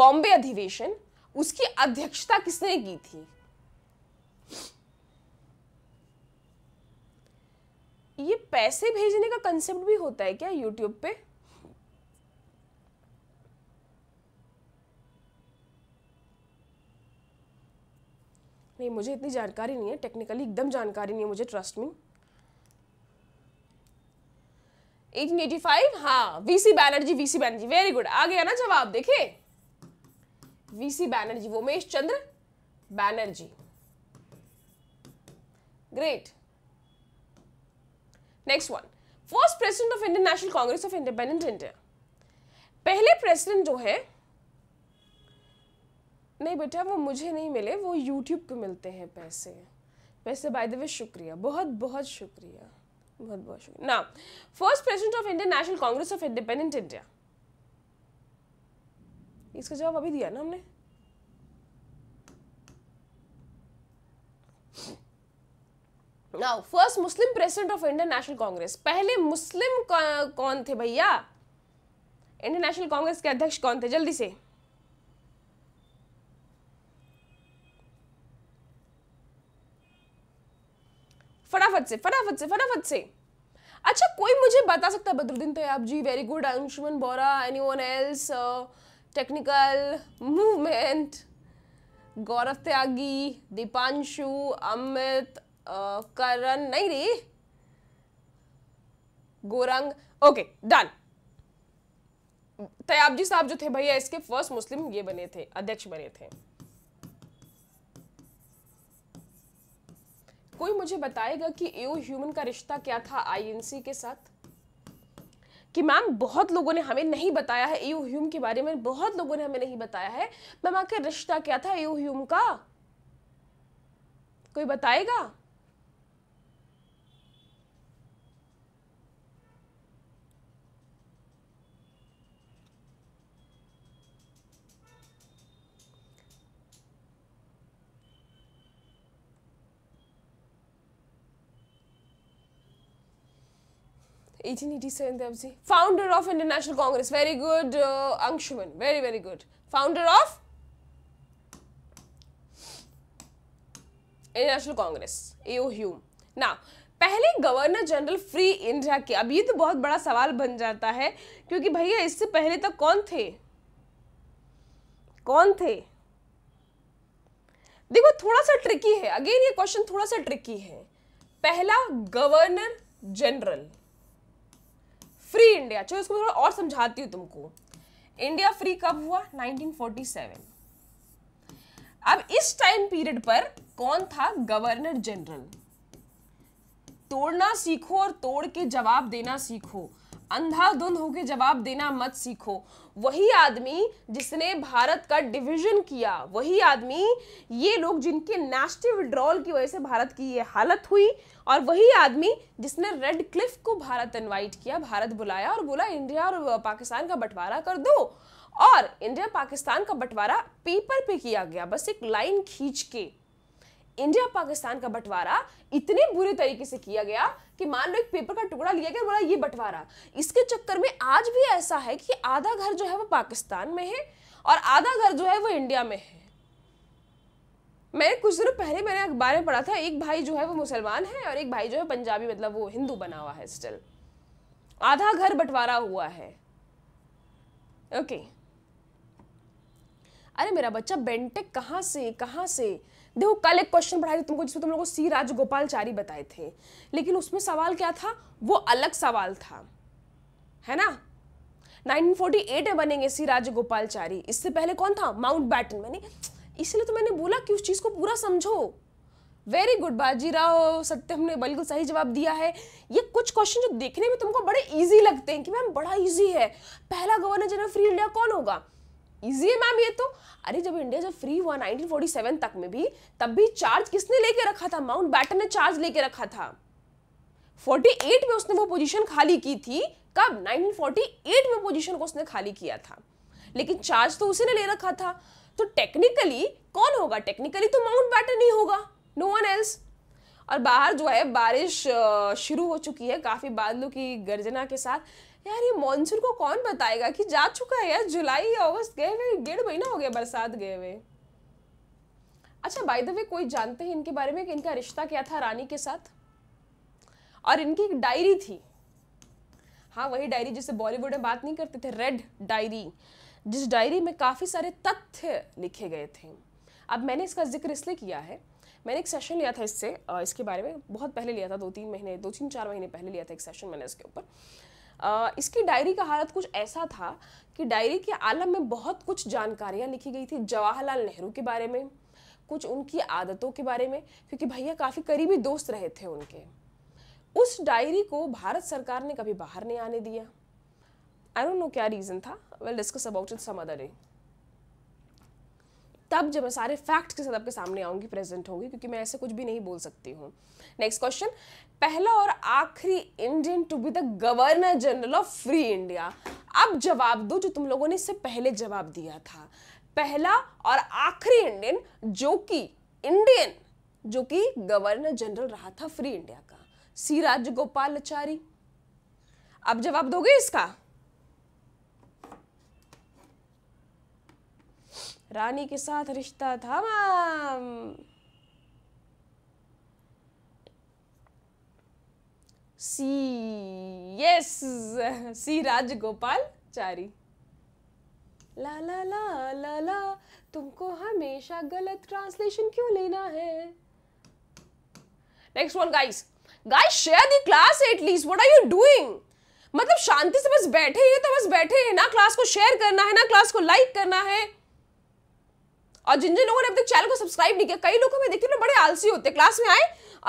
S1: बॉम्बे अधिवेशन उसकी अध्यक्षता किसने की थी ये पैसे भेजने का कंसेप्ट भी होता है क्या यूट्यूब पे नहीं मुझे इतनी जानकारी नहीं है टेक्निकली एकदम जानकारी नहीं है मुझे ट्रस्ट में 1885 हाँ VC Banerjee VC Banerjee very good आ गया ना जवाब देखे VC Banerjee Womesh Chandra Banerjee great next one first president of Indian National Congress of independent India पहले प्रेसिडेंट जो है नहीं बेटा वो मुझे नहीं मिले वो यूट्यूब को मिलते हैं पैसे वैसे बाय द वे शुक्रिया बहुत बहुत शुक्रिया बहुत बहुत शुक्रिया ना first president of Indian National Congress of independent India इसका जवाब अभी दिया ना हमने now first Muslim president of Indian National Congress पहले मुस्लिम कौन थे भैया इंडियन नेशनल कांग्रेस के अध्यक्ष कौन थे जल्दी से फटाफट से फटाफट से फटाफट से अच्छा कोई मुझे बता सकता है Badruddin Tyabji very good Anshuman Bora any one else technical movement Gaurav Tyagi Deepanshu Amit uh, Karan नहीं रे गोरंग ओके डन तैयाब जी साहब जो थे भैया इसके फर्स्ट मुस्लिम ये बने थे अध्यक्ष बने थे कोई मुझे बताएगा कि एओ ह्यूमन का रिश्ता क्या था आईएनसी के साथ कि मैम बहुत लोगों ने हमें नहीं बताया है एओ ह्यूम के बारे में बहुत लोगों ने हमें नहीं बताया है मैम आखिर रिश्ता क्या था एओ ह्यूम का कोई बताएगा 1887 Devji. Founder of Indian National Congress. Very good, uh, Anshuman. Very, very good. Founder of Indian National Congress. A.O. Hume. Now, पहले गवर्नर जनरल फ्री इंडिया के अब ये तो बहुत बड़ा सवाल बन जाता है क्योंकि भैया इससे पहले तक कौन थे कौन थे देखो थोड़ा सा ट्रिकी है अगेन ये क्वेश्चन थोड़ा सा ट्रिकी है पहला गवर्नर जनरल फ्री इंडिया चलो इसको थोड़ा और समझाती हूँ तुमको इंडिया फ्री कब हुआ 1947 अब इस टाइम पीरियड पर कौन था गवर्नर जनरल तोड़ना सीखो और तोड़ के जवाब देना सीखो अंधाधुंध होके जवाब देना मत सीखो वही आदमी जिसने भारत का डिवीजन किया वही आदमी ये लोग जिनके नेशनल विड्रॉल की वजह से भारत की ये हालत हुई और वही आदमी जिसने रेड क्लिफ को भारत इनवाइट किया भारत बुलाया और बोला इंडिया और पाकिस्तान का बंटवारा कर दो और इंडिया पाकिस्तान का बंटवारा पेपर पे किया गया बस एक लाइन खींच के इंडिया पाकिस्तान का बंटवारा इतने बुरे तरीके से किया गया कि मान लो एक पेपर का टुकड़ा लिया गया बोला ये बंटवारा इसके चक्कर में आज भी ऐसा है कि आधा घर जो है वो पाकिस्तान में है और आधा घर जो है वो इंडिया में है मैं कुछ दिनों पहले मैंने अखबार में पढ़ा था एक भाई जो है वो मुसलमान है और एक भाई जो है पंजाबी मतलब वो हिंदू बना हुआ है स्टिल आधा घर बंटवारा हुआ है ओके okay. अरे मेरा बच्चा बेंटेक कहाँ से कहाँ से देखो कल एक क्वेश्चन पढ़ाए थे तुमको जिसमें तुम लोगों को सी राजगोपालचारी बताए थे लेकिन उसमें सवाल क्या था वो अलग सवाल था है ना 1948 में बनेंगे सी राजगोपालचारी इससे पहले कौन था माउंट बैटन मैंने इसलिए तो मैंने बोला कि उस चीज़ को पूरा समझो वेरी गुड बाजीराव सत्यम ने बिल्कुल सही जवाब दिया है ये कुछ क्वेश्चन जो देखने में तुमको बड़े ईजी लगते हैं कि मैम बड़ा ईजी है पहला गवर्नर जनरल फ्री इंडिया कौन होगा ईजी है मैम ये तो अरे जब इंडिया जब फ्री हुआ 1947 तक में भी तब भी चार्ज किसने लेके रखा था माउंट बैटन ने चार्ज लेके रखा था 48 में उसने वो पोजीशन खाली की थी कब 1948 में पोजीशन को उसने खाली किया था लेकिन चार्ज तो उसी ने ले रखा था तो टेक्निकली कौन होगा टेक्निकली तो माउंट बैटन ही होगा नो वन एल्स और बाहर जो है बारिश शुरू हो चुकी है काफ़ी बादलों की गर्जना के साथ यार ये मानसून को कौन बताएगा कि जा चुका है यार जुलाई या अगस्त गए हुए डेढ़ महीना हो गया बरसात गए हुए अच्छा बाय द वे कोई जानते हैं इनके बारे में कि इनका रिश्ता क्या था रानी के साथ और इनकी एक डायरी थी हाँ वही डायरी जिसे बॉलीवुड में बात नहीं करते थे रेड डायरी जिस डायरी में काफ़ी सारे तथ्य लिखे गए थे अब मैंने इसका जिक्र इसलिए किया है मैंने एक सेशन लिया था इससे इसके बारे में बहुत पहले लिया था दो तीन महीने दो तीन चार महीने पहले लिया था एक सेशन मैंने इसके ऊपर इसकी डायरी का हालत कुछ ऐसा था कि डायरी के आलम में बहुत कुछ जानकारियाँ लिखी गई थी जवाहरलाल नेहरू के बारे में कुछ उनकी आदतों के बारे में क्योंकि भैया काफ़ी करीबी दोस्त रहे थे उनके उस डायरी को भारत सरकार ने कभी बाहर नहीं आने दिया आई डोंट नो क्या रीज़न था well discuss about it some other day तब जब मैं सारे फैक्ट्स के साथ आपके सामने आऊँगी प्रेजेंट होंगी क्योंकि मैं ऐसे कुछ भी नहीं बोल सकती हूँ नेक्स्ट क्वेश्चन पहला और आखिरी Indian to be the governor general of free India अब जवाब दो जो तुम लोगों ने इससे पहले जवाब दिया था पहला और आखिरी इंडियन जो कि इंडियन जो कि गवर्नर जनरल रहा था फ्री इंडिया का सी राजगोपालचारी अब जवाब दोगे इसका रानी के साथ रिश्ता माम सी यस सी राजगोपाल चारी ला ला ला ला ला तुमको हमेशा गलत ट्रांसलेशन क्यों लेना है next one guys guys share the class at least what are you doing मतलब शांति से बस बैठे हैं तो बस बैठे हैं ना क्लास को शेयर करना है ना क्लास को लाइक करना है और जिन जिन लोगों ने अब तक चैनल को सब्सक्राइब नहीं किया कई लोग हमें देखते ना बड़े आलसी होते क्लास में आए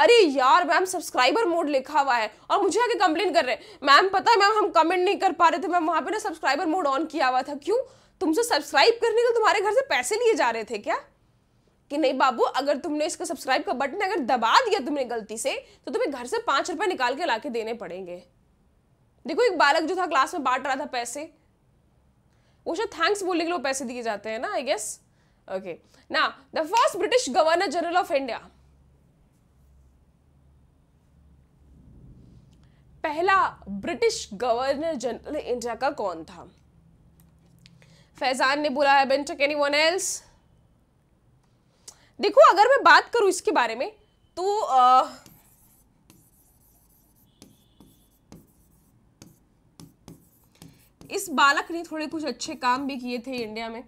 S1: अरे यार मैम सब्सक्राइबर मोड लिखा हुआ है और मुझे आगे कंप्लेन कर रहे हैं मैम पता है मैम हम कमेंट नहीं कर पा रहे थे मैम वहाँ पे ना सब्सक्राइबर मोड ऑन किया हुआ था क्यों तुमसे सब्सक्राइब करने के तुम्हारे घर से पैसे लिए जा रहे थे क्या कि नहीं बाबू अगर तुमने इसका सब्सक्राइब का बटन अगर दबा दिया तुमने गलती से तो तुम्हें घर से पाँच रुपये निकाल के ला के देने पड़ेंगे देखो एक बालक जो था क्लास में बांट रहा था पैसे वो शायद थैंक्स बोलने के लिए पैसे दिए जाते हैं ना I guess Okay. Now, the first British Governor General of India. पहला ब्रिटिश गवर्नर जनरल इंडिया का कौन था फैजान ने बोला है बेंचक एनी एल्स देखो अगर मैं बात करूं इसके बारे में तो आ, इस बालक ने थोड़े कुछ अच्छे काम भी किए थे इंडिया में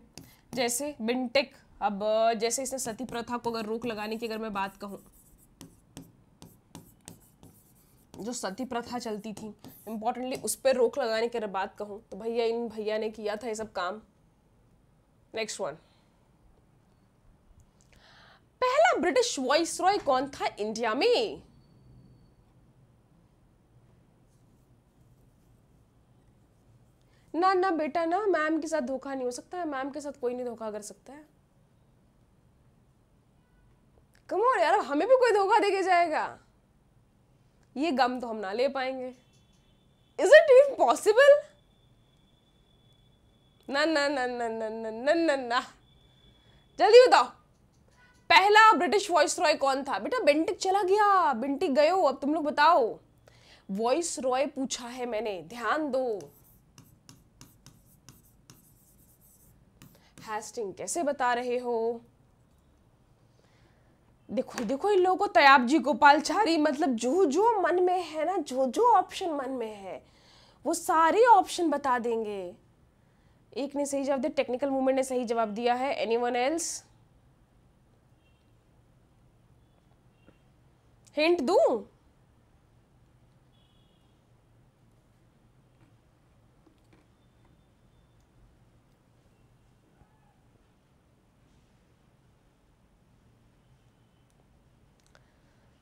S1: जैसे बिनटेक अब जैसे इसने सती प्रथा को अगर रोक लगाने की अगर मैं बात कहूँ जो सती प्रथा चलती थी इम्पोर्टेंटली उस पर रोक लगाने की अगर बात कहूँ तो भैया इन भैया ने किया था ये सब काम नेक्स्ट वन पहला ब्रिटिश वॉइस रॉय कौन था इंडिया में ना ना बेटा ना मैम के साथ धोखा नहीं हो सकता है मैम के साथ कोई नहीं धोखा कर सकता है कम और यार हमें भी कोई धोखा देके जाएगा ये गम तो हम ना ले पाएंगे इज इट इन पॉसिबल ना ना ना ना ना ना ना ना ना जल्दी बताओ पहला ब्रिटिश वॉइस रॉय कौन था बेटा बिंटिक चला गया बिंटिक गए हो अब तुम लोग बताओ वॉइस रॉय पूछा है मैंने ध्यान दो फास्टिंग कैसे बता रहे हो देखो देखो इन लोगों को गोपाल गोपालचारी मतलब जो जो मन में है ना जो जो ऑप्शन मन में है वो सारे ऑप्शन बता देंगे एक ने सही जवाब दिया टेक्निकल मूवमेंट ने सही जवाब दिया है एनी वन एल्स हिंट दूं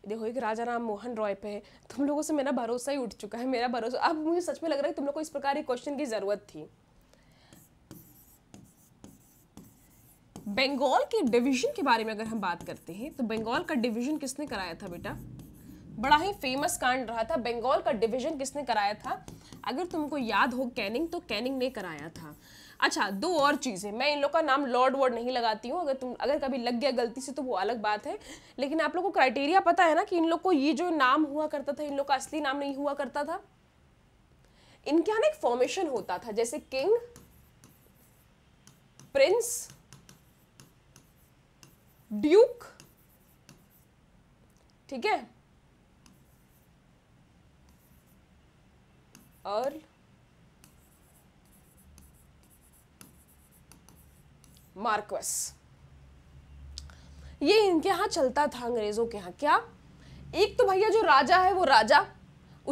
S1: देखो एक राजा राम मोहन रॉय पे तुम लोगों से मेरा भरोसा ही उठ चुका है मेरा भरोसा अब मुझे सच में लग रहा है तुम लोग को इस प्रकार के क्वेश्चन की ज़रूरत थी बंगाल के डिवीजन के बारे में अगर हम बात करते हैं तो बंगाल का डिवीजन किसने कराया था बेटा बड़ा ही फेमस कांड रहा था बंगाल का डिवीजन किसने कराया था अगर तुमको याद हो कैनिंग तो कैनिंग ने कराया था अच्छा दो और चीज़ें मैं इन लोग का नाम लॉर्ड वर्ड नहीं लगाती हूँ अगर तुम अगर कभी लग गया गलती से तो वो अलग बात है लेकिन आप लोग को क्राइटेरिया पता है ना कि इन लोग को ये जो नाम हुआ करता था इन लोग का असली नाम नहीं हुआ करता था इनके यहाँ एक फॉर्मेशन होता था जैसे किंग प्रिंस ड्यूक ठीक है अर्ल मार्क्वेस ये इनके यहां चलता था अंग्रेजों के यहां क्या एक तो भैया जो राजा है वो राजा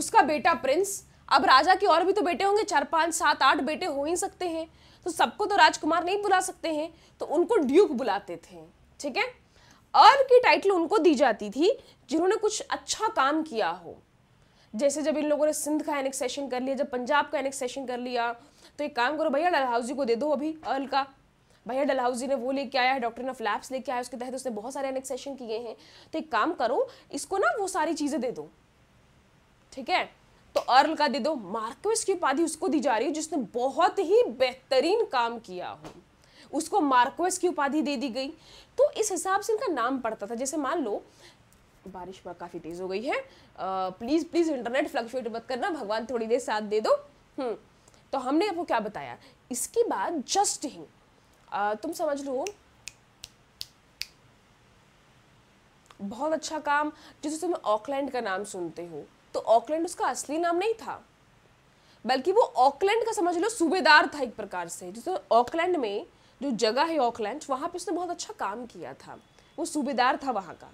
S1: उसका बेटा प्रिंस अब राजा के और भी तो बेटे होंगे चार पांच सात आठ बेटे हो ही सकते हैं तो सबको तो राजकुमार नहीं बुला सकते हैं तो उनको ड्यूक बुलाते थे ठीक है अर्ल की टाइटल उनको दी जाती थी जिन्होंने कुछ अच्छा काम किया हो जैसे जब इन लोगों ने सिंध का एनेक्सेशन कर लिया जब पंजाब का एनेक्सेशन कर लिया तो एक काम करो भैया डलहाउजी को दे दो अभी अर्ल का भैया डलहौजी ने वो लेके आया है डॉक्टर ऑफ लैब्स लेके आया उसके तहत उसने बहुत सारे एनेक्सेशन किए हैं तो एक काम करो इसको ना वो सारी चीज़ें दे दो ठीक है तो अर्ल का दे दो मार्क्विस की उपाधि उसको दी जा रही है जिसने बहुत ही बेहतरीन काम किया हो उसको मार्क्वेस की उपाधि दे दी गई तो इस हिसाब से इनका नाम पड़ता था जैसे मान लो बारिश काफ़ी तेज़ हो गई है प्लीज़ प्लीज़ इंटरनेट फ्लक्चुएट मत करना भगवान थोड़ी देर साथ दे दो हम्म, तो हमने आपको क्या बताया इसके बाद जस्ट ही तुम समझ लो बहुत अच्छा काम जिसे तुम ऑकलैंड का नाम सुनते हो तो ऑकलैंड उसका असली नाम नहीं था बल्कि वो ऑकलैंड का समझ लो सूबेदार था एक प्रकार से जिसे ऑकलैंड में जो जगह है ऑकलैंड वहां पे उसने बहुत अच्छा काम किया था वो सूबेदार था वहां का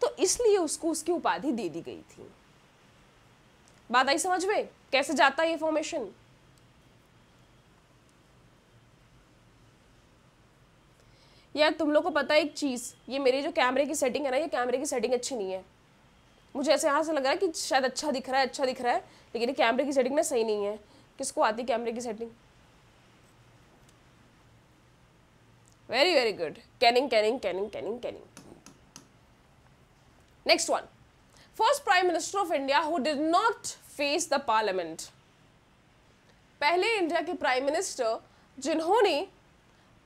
S1: तो इसलिए उसको उसकी उपाधि दे दी गई थी बात आई समझ में कैसे जाता है ये फॉर्मेशन यार तुम लोग को पता है एक चीज़ ये मेरी जो कैमरे की सेटिंग है ना ये कैमरे की सेटिंग अच्छी नहीं है मुझे ऐसे यहाँ से लग रहा है कि शायद अच्छा दिख रहा है अच्छा दिख रहा है लेकिन ये कैमरे की सेटिंग ना सही नहीं है किसको आती कैमरे की setting very very good Canning Canning Canning Canning Canning next one first prime minister of India who did not face the parliament पहले इंडिया के प्राइम मिनिस्टर जिन्होंने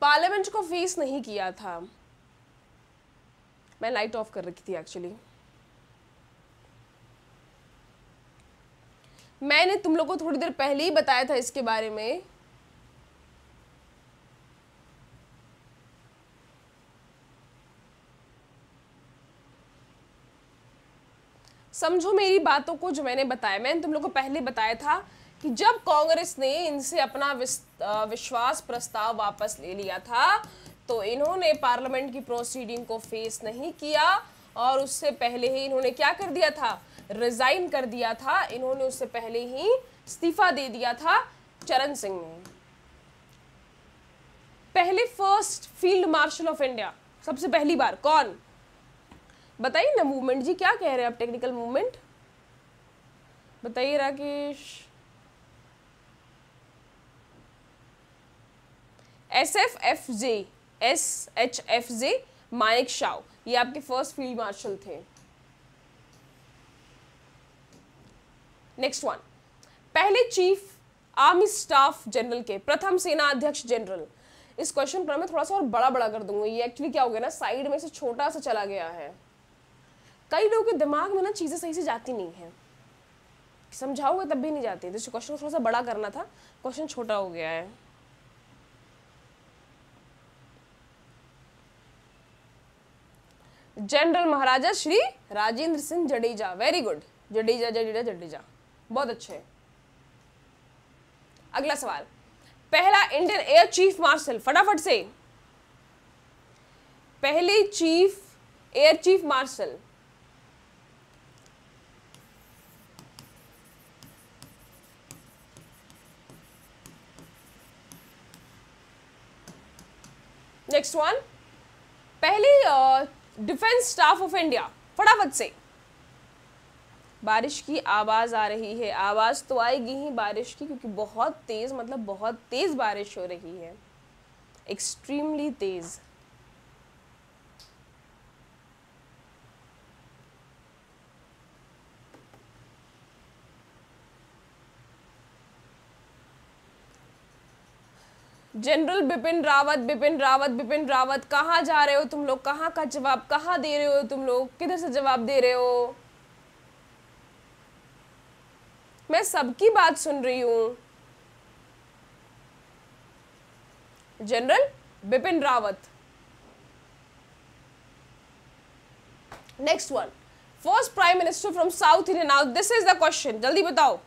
S1: पार्लियामेंट को फेस नहीं किया था मैं लाइट ऑफ कर रखी थी एक्चुअली मैंने तुम लोग को थोड़ी देर पहले ही बताया था इसके बारे में समझो मेरी बातों को जो मैंने बताया मैंने तुम लोग को पहले बताया था कि जब कांग्रेस ने इनसे अपना विश्वास प्रस्ताव वापस ले लिया था तो इन्होंने पार्लियामेंट की प्रोसीडिंग को फेस नहीं किया और उससे पहले ही इन्होंने क्या कर दिया था रिजाइन कर दिया था इन्होंने उससे पहले ही इस्तीफा दे दिया था चरण सिंह ने पहले first field marshal of India सबसे पहली बार कौन बताइए ना मूवमेंट जी क्या कह रहे हैं आप टेक्निकल मूवमेंट बताइए Rakesh S F F J S H F J Manekshaw ये आपके फर्स्ट फील्ड मार्शल थे नेक्स्ट वन पहले चीफ आर्मी स्टाफ जनरल के प्रथम सेना अध्यक्ष जनरल इस क्वेश्चन पर मैं थोड़ा सा और बड़ा बड़ा कर दूंगा ये एक्चुअली क्या हो गया ना साइड में से छोटा सा चला गया है कई लोगों के दिमाग में ना चीज़ें सही से जाती नहीं है समझाओगे तब भी नहीं जाती तो क्वेश्चन थोड़ा सा बड़ा करना था क्वेश्चन छोटा हो गया है general Maharaja Shri Rajendra Singh Jadeja very good Jadeja Jadeja Jadeja बहुत अच्छे अगला सवाल पहला इंडियन एयर चीफ मार्शल फटाफट से पहली chief air chief marshal next one पहली डिफेंस स्टाफ ऑफ इंडिया फटाफट से बारिश की आवाज़ आ रही है आवाज़ तो आएगी ही बारिश की क्योंकि बहुत तेज़ मतलब बहुत तेज़ बारिश हो रही है एक्सट्रीमली तेज़ जनरल बिपिन रावत बिपिन रावत बिपिन रावत कहाँ जा रहे हो तुम लोग कहाँ का जवाब कहाँ दे रहे हो तुम लोग किधर से जवाब दे रहे हो मैं सबकी बात सुन रही हूं general Bipin Rawat next one first prime minister from south India now this is the question जल्दी बताओ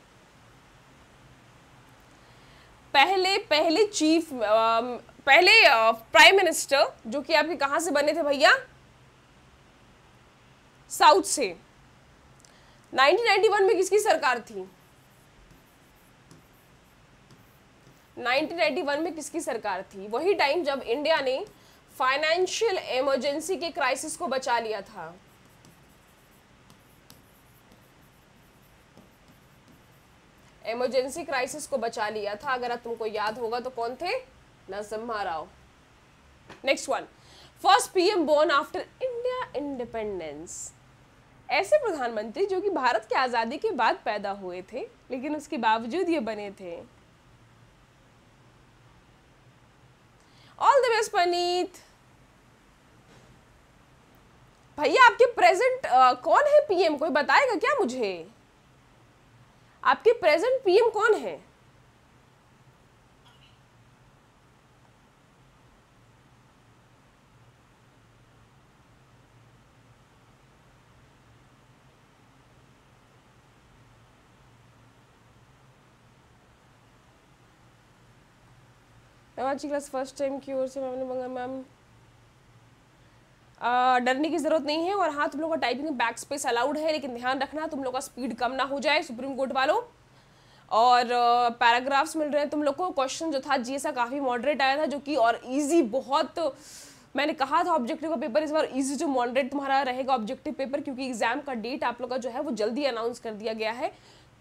S1: पहले पहले चीफ um, पहले प्राइम uh, मिनिस्टर जो कि आपके कहां से बने थे भैया साउथ से 1991 में किसकी सरकार थी 1991 में किसकी सरकार थी वही टाइम जब इंडिया ने फाइनेंशियल इमरजेंसी के क्राइसिस को बचा लिया था इमरजेंसी क्राइसिस को बचा लिया था अगर तुमको याद होगा तो कौन थे Narasimha Rao next one first PM born after India independence ऐसे प्रधानमंत्री जो कि भारत की आज़ादी के बाद पैदा हुए थे लेकिन उसके बावजूद ये बने थे ऑल द बेस्ट पनीत भैया आपके प्रेजेंट uh, कौन है पीएम कोई बताएगा क्या मुझे आपके प्रेजेंट पीएम कौन है नवाची क्लास फर्स्ट टाइम की ओर से मैम ने मंगा मैम डरने की जरूरत नहीं है और हाँ तुम लोग का टाइपिंग बैक स्पेस अलाउड है लेकिन ध्यान रखना तुम लोग का स्पीड कम ना हो जाए सुप्रीम कोर्ट वालों और पैराग्राफ्स मिल रहे हैं तुम लोग को क्वेश्चन जो था जी काफ़ी मॉडरेट आया था जो कि और इजी बहुत मैंने कहा था ऑब्जेक्टिव का पेपर इस बार इजी जो मॉडरेट तुम्हारा रहेगा ऑब्जेक्टिव पेपर क्योंकि एग्जाम का डेट आप लोग का जो है वो जल्दी अनाउंस कर दिया गया है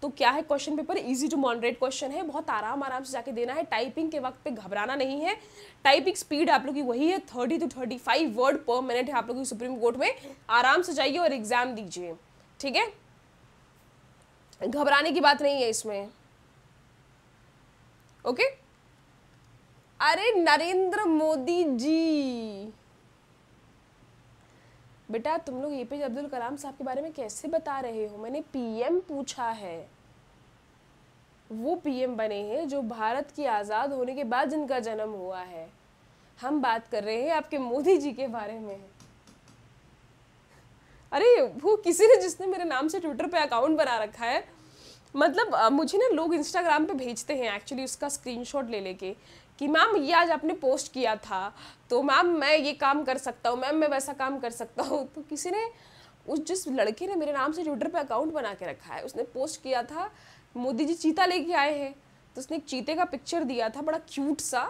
S1: तो क्या है question paper easy to moderate question है बहुत आराम आराम से जाके देना है टाइपिंग के वक्त पे घबराना नहीं है टाइपिंग स्पीड आप लोग की वही है thirty two thirty five word पर मिनट है आप लोग की सुप्रीम कोर्ट में आराम से जाइए और एग्जाम दीजिए ठीक है घबराने की बात नहीं है इसमें ओके अरे नरेंद्र मोदी जी बेटा तुम लोग ए पी अब्दुल कलाम साहब के बारे में कैसे बता रहे हो मैंने पीएम पूछा है वो पीएम बने हैं जो भारत की आज़ाद होने के बाद जिनका जन्म हुआ है हम बात कर रहे हैं आपके मोदी जी के बारे में अरे वो किसी ने जिसने मेरे नाम से ट्विटर पे अकाउंट बना रखा है मतलब मुझे ना लोग इंस्टाग्राम पे भेजते हैं एक्चुअली उसका स्क्रीनशॉट ले लेके कि मैम ये आज आपने पोस्ट किया था तो मैम मैं ये काम कर सकता हूँ मैम मैं वैसा काम कर सकता हूँ तो किसी ने उस जिस लड़के ने मेरे नाम से ट्विटर पे अकाउंट बना के रखा है उसने पोस्ट किया था मोदी जी चीता लेके आए हैं तो उसने एक चीते का पिक्चर दिया था बड़ा क्यूट सा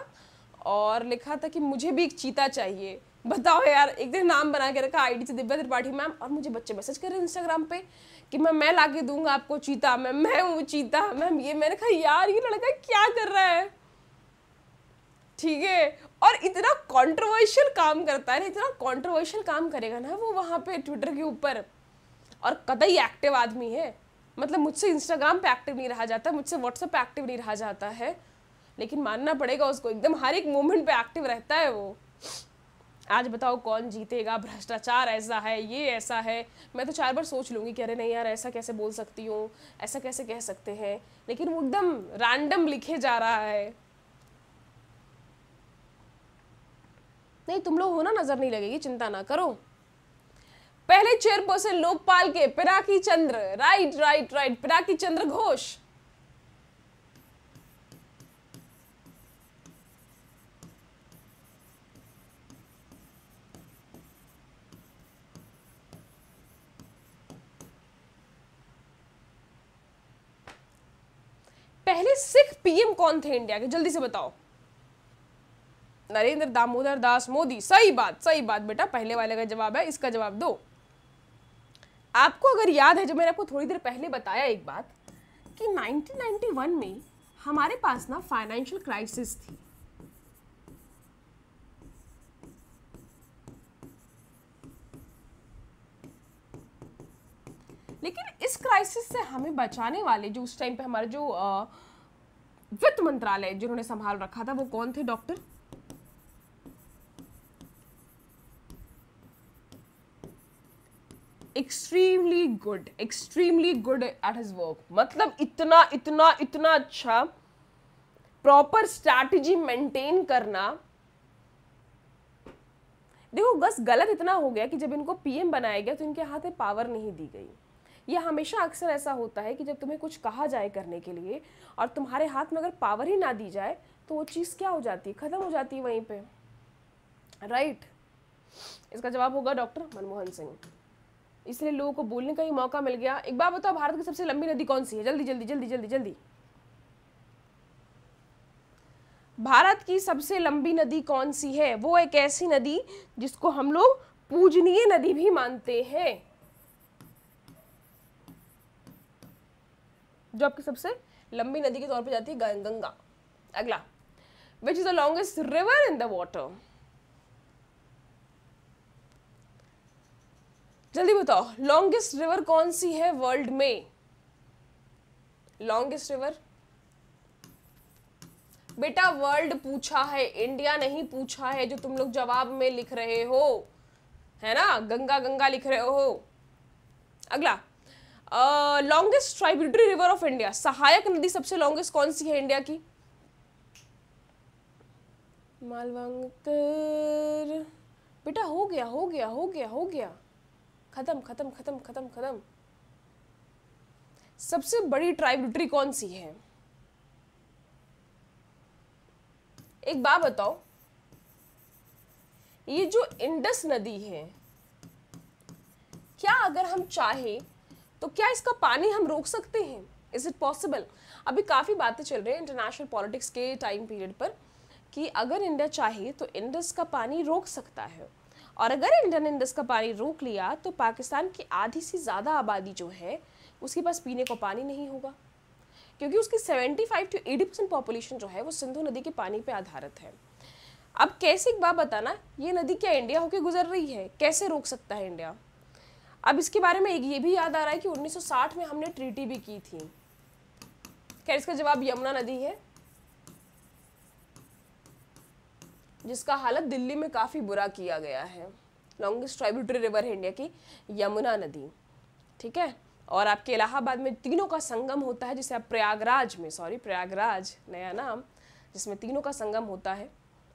S1: और लिखा था कि मुझे भी एक चीता चाहिए बताओ यार एक दिन नाम बना के रखा आईडी से दिव्या त्रिपाठी मैम और मुझे बच्चे मैसेज कर रहे हैं इंस्टाग्राम पे कि मैम मैं ला के दूंगा आपको चीता मैम मैं हूँ चीता मैम ये मैंने कहा यार ये लड़का क्या कर रहा है ठीक है और इतना कंट्रोवर्शियल काम करता है ना इतना कंट्रोवर्शियल काम करेगा ना वो वहाँ पे ट्विटर के ऊपर और कतई एक्टिव आदमी है मतलब मुझसे इंस्टाग्राम पे एक्टिव नहीं रहा जाता मुझसे व्हाट्सएप पे एक्टिव नहीं रहा जाता है लेकिन मानना पड़ेगा उसको एकदम हर एक मोमेंट पे एक्टिव रहता है वो आज बताओ कौन जीतेगा भ्रष्टाचार ऐसा है ये ऐसा है मैं तो चार बार सोच लूँगी कि अरे नहीं यार ऐसा कैसे बोल सकती हूँ ऐसा कैसे कह सकते हैं लेकिन वो एकदम रैंडम लिखे जा रहा है नहीं तुम लोग हो ना नजर नहीं लगेगी चिंता ना करो पहले चेयरपर्सन लोकपाल के Pinaki Chandra right right right Pinaki Chandra Ghosh पहले सिख पीएम कौन थे इंडिया के जल्दी से बताओ नरेंद्र दामोदर दास मोदी सही बात सही बात बेटा पहले वाले का जवाब है इसका जवाब दो आपको अगर याद है जो मैंने आपको थोड़ी देर पहले बताया एक बात कि 1991 में हमारे पास ना फाइनेंशियल क्राइसिस थी लेकिन इस क्राइसिस से हमें बचाने वाले जो उस टाइम पे हमारे जो वित्त मंत्रालय जिन्होंने संभाल रखा था वो कौन थे doctor extremely good extremely good at his work मतलब इतना इतना इतना अच्छा प्रॉपर स्ट्रैटेजी मेंटेन करना देखो बस गलत इतना हो गया कि जब इनको पीएम बनाया गया तो इनके हाथ में पावर नहीं दी गई ये हमेशा अक्सर ऐसा होता है कि जब तुम्हें कुछ कहा जाए करने के लिए और तुम्हारे हाथ में अगर पावर ही ना दी जाए तो वो चीज़ क्या हो जाती है ख़त्म हो जाती है वहीं पे राइट right. इसका जवाब होगा डॉक्टर मनमोहन सिंह इसलिए लोगों को बोलने का ही मौका मिल गया एक बार बताओ भारत की सबसे लंबी नदी कौन सी है जल्दी जल्दी जल्दी जल्दी जल्दी भारत की सबसे लंबी नदी कौन सी है वो एक ऐसी नदी जिसको हम लोग पूजनीय नदी भी मानते हैं जो आपकी सबसे लंबी नदी के तौर पर जाती है गंगा अगला which is the longest river in the water जल्दी बताओ लॉन्गेस्ट रिवर कौन सी है वर्ल्ड में लॉन्गेस्ट रिवर बेटा वर्ल्ड पूछा है इंडिया नहीं पूछा है जो तुम लोग जवाब में लिख रहे हो है ना गंगा गंगा लिख रहे हो अगला longest tributary river of India सहायक नदी सबसे लॉन्गेस्ट कौन सी है इंडिया की मालवंकर बेटा हो गया हो गया हो गया हो गया खत्म खत्म खत्म खत्म खत्म सबसे बड़ी ट्राइब्यूटरी कौन सी है एक बात बताओ ये जो इंडस नदी है क्या अगर हम चाहे तो क्या इसका पानी हम रोक सकते हैं इज इट पॉसिबल अभी काफ़ी बातें चल रही है इंटरनेशनल पॉलिटिक्स के टाइम पीरियड पर कि अगर इंडिया चाहे तो इंडस का पानी रोक सकता है और अगर इंडियन इंडस का पानी रोक लिया तो पाकिस्तान की आधी से ज़्यादा आबादी जो है उसके पास पीने को पानी नहीं होगा क्योंकि उसकी 75 टू एटी परसेंट पॉपुलेशन जो है वो सिंधु नदी के पानी पे आधारित है अब कैसे एक बात बताना ये नदी क्या इंडिया होके गुजर रही है कैसे रोक सकता है इंडिया अब इसके बारे में ये भी याद आ रहा है कि 1960 में हमने ट्रीटी भी की थी खैर इसका जवाब यमुना नदी है जिसका हालत दिल्ली में काफ़ी बुरा किया गया है लॉन्गेस्ट ट्राइब्यूटरी रिवर है इंडिया की यमुना नदी ठीक है और आपके इलाहाबाद में तीनों का संगम होता है जिसे आप प्रयागराज में सॉरी प्रयागराज नया नाम जिसमें तीनों का संगम होता है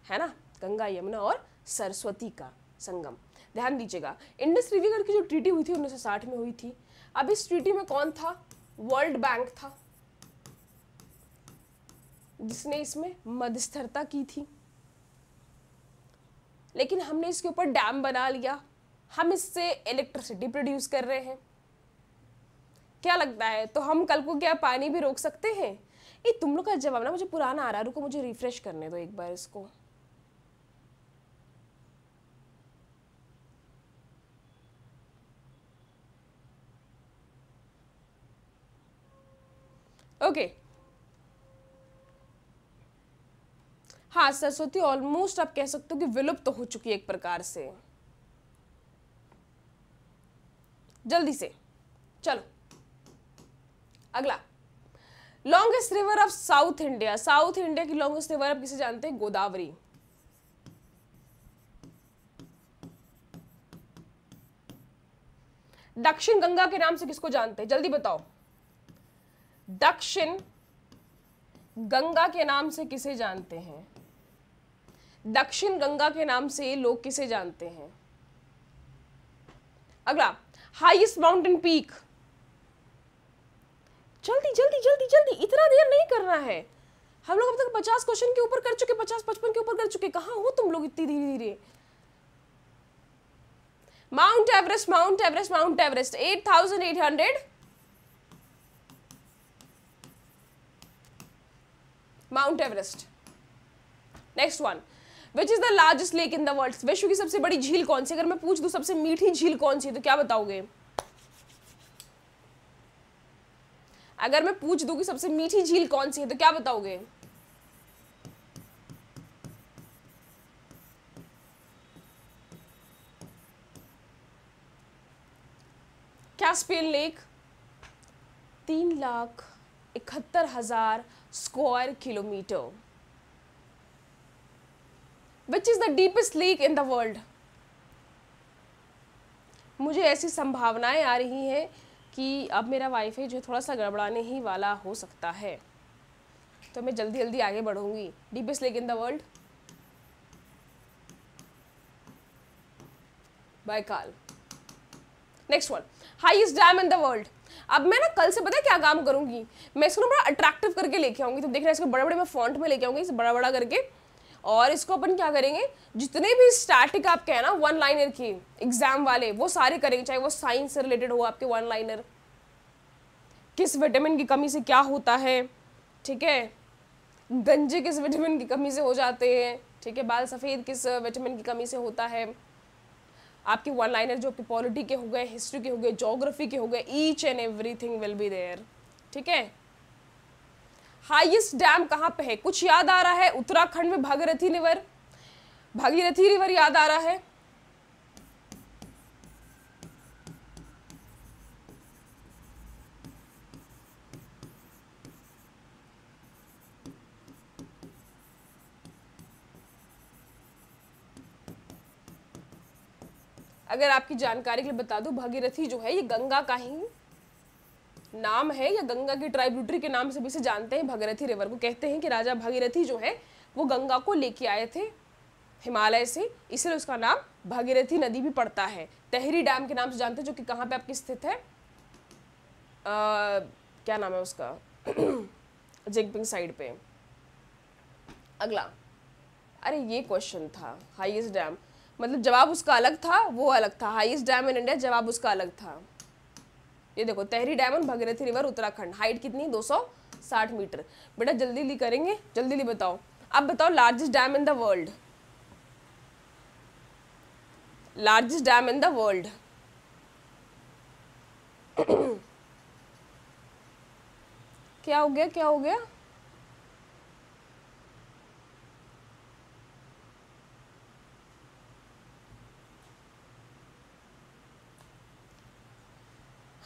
S1: है ना गंगा यमुना और सरस्वती का संगम ध्यान दीजिएगा इंडस रिविगर की जो ट्रीटी हुई थी उन्नीस में हुई थी अब इस ट्रीटी में कौन था वर्ल्ड बैंक था जिसने इसमें मध्यस्थता की थी लेकिन हमने इसके ऊपर डैम बना लिया हम इससे इलेक्ट्रिसिटी प्रोड्यूस कर रहे हैं क्या लगता है तो हम कल को क्या पानी भी रोक सकते हैं ये तुम लोग का जवाब ना मुझे पुराना आ रहा रुको मुझे रिफ्रेश करने दो एक बार इसको ओके okay. हाँ सरस्वती ऑलमोस्ट आप कह सकते हो कि विलुप्त तो हो चुकी है एक प्रकार से जल्दी से चलो अगला longest river of south India south India की लॉन्गेस्ट रिवर आप किसे जानते हैं गोदावरी दक्षिण गंगा के नाम से किसको जानते हैं जल्दी बताओ दक्षिण गंगा के नाम से किसे जानते हैं दक्षिण गंगा के नाम से लोग किसे जानते हैं अगला हाईएस्ट माउंटेन पीक जल्दी जल्दी जल्दी जल्दी इतना देर नहीं करना है हम लोग अब तक पचास क्वेश्चन के ऊपर कर चुके पचास पचपन के ऊपर कर चुके कहा हो तुम लोग इतनी धीरे धीरे Mount Everest Mount Everest Mount Everest eight thousand eight hundred Mount Everest next one which is the largest lake in the world विश्व की सबसे बड़ी झील कौन सी अगर मैं पूछ दू सबसे मीठी झील कौन सी तो क्या बताओगे अगर मैं पूछ दू कि सबसे मीठी झील कौन सी है तो क्या बताओगे कैस्पियन लेक तीन लाख इकहत्तर हजार square kilometre which is the deepest lake in the world मुझे ऐसी संभावनाएं आ रही हैं कि अब मेरा वाईफाई जो थोड़ा सा गड़बड़ाने ही वाला हो सकता है तो मैं जल्दी जल्दी आगे बढ़ूंगी deepest lake in the world Baikal next one highest dam in the world अब मैं ना कल से पता है क्या काम करूंगी मैं इसको ना बड़ा अट्रैक्टिव करके लेके आऊंगी तो देखना इसको बड़े बड़े मैं फॉन्ट में लेके आऊंगी इसे बड़ा बड़ा करके और इसको अपन क्या करेंगे जितने भी स्टैटिक आपके हैं ना वन लाइनर की एग्जाम वाले वो सारे करेंगे चाहे वो साइंस से रिलेटेड हो आपके वन लाइनर किस विटामिन की कमी से क्या होता है ठीक है गंजे किस विटामिन की कमी से हो जाते हैं ठीक है बाल सफ़ेद किस विटामिन की कमी से होता है आपके वन लाइनर जो पॉलिटी के हो गए हिस्ट्री के हो गए जोग्राफी के हो गए each and every will be there ठीक है हाईएस्ट डैम कहाँ पे है कुछ याद आ रहा है उत्तराखंड में भागीरथी रिवर भागीरथी रिवर याद आ रहा है अगर आपकी जानकारी के लिए बता दूं भागीरथी जो है ये गंगा का ही नाम है या गंगा की ट्राइब्यूटरी के नाम से भी इसे जानते हैं भगीरथी रिवर को कहते हैं कि राजा भगीरथी जो है वो गंगा को लेके आए थे हिमालय से इसलिए उसका नाम भगीरथी नदी भी पड़ता है तहरी डैम के नाम से जानते हैं जो कि कहाँ पे आपकी स्थित है आ, क्या नाम है उसका (clears throat) जिंगपिंग साइड पे अगला अरे ये क्वेश्चन था हाईएस्ट डैम मतलब जवाब उसका अलग था वो अलग था हाईएस्ट डैम इन इंडिया जवाब उसका अलग था ये देखो Tehri diamond Bhagirathi river Uttarakhand height कितनी दो सौ साठ मीटर बेटा जल्दी ली करेंगे जल्दी ली बताओ अब बताओ largest dam in the world largest dam in the world क्या हो गया क्या हो गया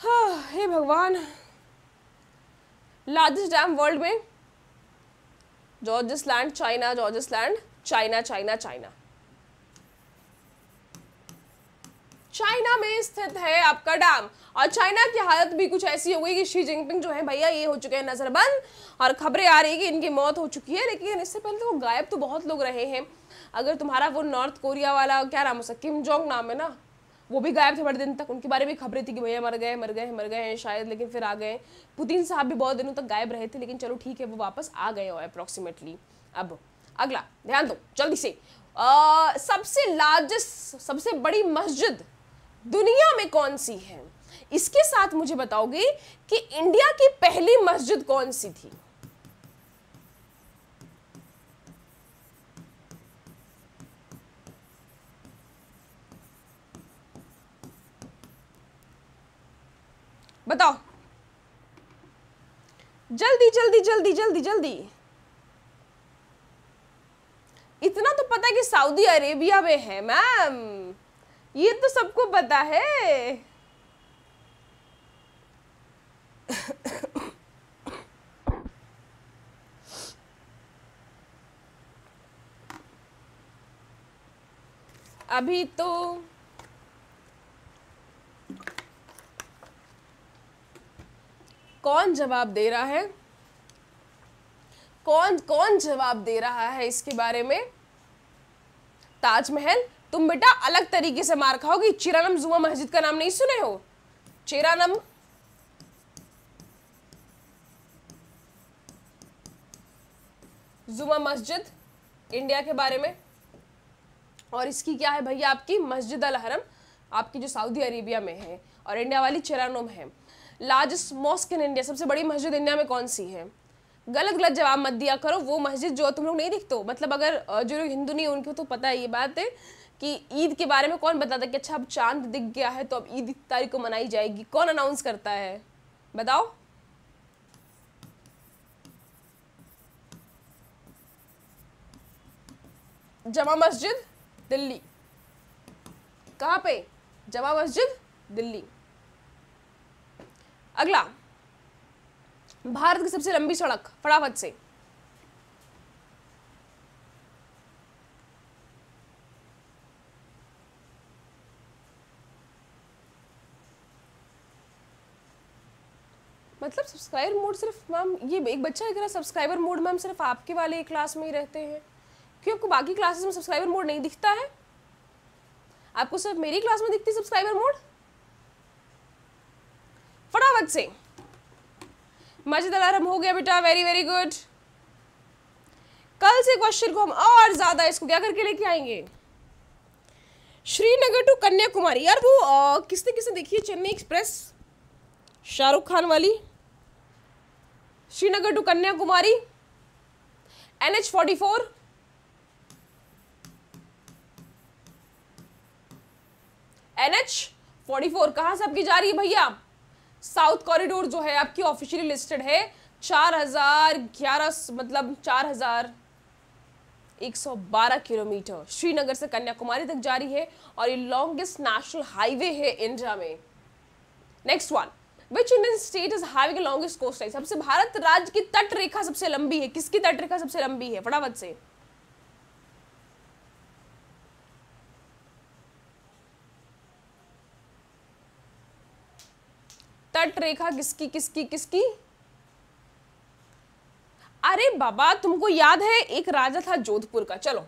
S1: हाँ हे भगवान लार्जेस्ट डैम वर्ल्ड में gorges land China gorges land China China China China में स्थित है आपका डैम और चाइना की हालत भी कुछ ऐसी हो गई कि शी जिनपिंग जो है भैया ये हो चुके हैं नज़रबंद और खबरें आ रही कि इनकी मौत हो चुकी है लेकिन इससे पहले तो गायब तो बहुत लोग रहे हैं अगर तुम्हारा वो नॉर्थ कोरिया वाला क्या नाम हो सकता किम जोंग नाम है ना वो भी गायब थे बड़े दिन तक उनके बारे में खबरें थी कि भैया मर गए मर गए मर गए हैं शायद लेकिन फिर आ गए पुतिन साहब भी बहुत दिनों तक गायब रहे थे लेकिन चलो ठीक है वो वापस आ गए और अप्रॉक्सीमेटली अब अगला ध्यान दो जल्दी से आ, सबसे लार्जेस्ट सबसे बड़ी मस्जिद दुनिया में कौन सी है इसके साथ मुझे बताओगे कि इंडिया की पहली मस्जिद कौन सी थी बताओ जल्दी जल्दी जल्दी जल्दी जल्दी इतना तो पता है कि सऊदी अरेबिया में है मैम ये तो सबको पता है अभी तो कौन जवाब दे रहा है कौन कौन जवाब दे रहा है इसके बारे में ताजमहल तुम बेटा अलग तरीके से मार खाओगी चिरानम जुआ मस्जिद का नाम नहीं सुने हो चिरानम जुमा मस्जिद इंडिया के बारे में और इसकी क्या है भैया आपकी मस्जिद अल हरम आपकी जो सऊदी अरेबिया में है और इंडिया वाली चिरानम है लार्जेस्ट मॉस्क इन इंडिया सबसे बड़ी मस्जिद इंडिया में कौन सी है गलत गलत जवाब मत दिया करो वो मस्जिद जो तुम लोग नहीं दिखते मतलब अगर जो लोग हिंदू नहीं उनको तो पता है ये बात है कि ईद के बारे में कौन बताता कि अच्छा अब चांद दिख गया है तो अब ईद तारीख को मनाई जाएगी कौन अनाउंस करता है बताओ जमा मस्जिद दिल्ली कहाँ पे जमा मस्जिद दिल्ली अगला भारत की सबसे लंबी सड़क फटाफट से मतलब सब्सक्राइबर मोड सिर्फ मैम ये एक बच्चा है सब्सक्राइबर मोड मैम सिर्फ आपके वाले क्लास में ही रहते हैं क्यों आपको बाकी क्लासेस में सब्सक्राइबर मोड नहीं दिखता है आपको सिर्फ मेरी क्लास में दिखती सब्सक्राइबर मोड फटाफट से मजेदार हो गया बेटा वेरी वेरी गुड कल से क्वेश्चन को हम और ज़्यादा इसको क्या करके लेके आएंगे श्रीनगर टू कन्याकुमारी यार वो किसने किसने देखी है चेन्नई एक्सप्रेस शाहरुख खान वाली Srinagar to Kanyakumari N H forty four N H forty four कहां से आपकी जा रही है भैया साउथ कॉरिडोर जो है आपकी ऑफिशियली लिस्टेड है चार हजार ग्यारह मतलब चार हजार बारह किलोमीटर श्रीनगर से कन्याकुमारी तक जारी है और ये लॉन्गेस्ट नेशनल हाईवे है इंडिया में next one which Indian state is having longest coast line सबसे भारत राज्य की तट रेखा सबसे लंबी है किसकी तट रेखा सबसे लंबी है फटाफट से कट रेखा किसकी किसकी किसकी अरे बाबा तुमको याद है एक राजा था जोधपुर का चलो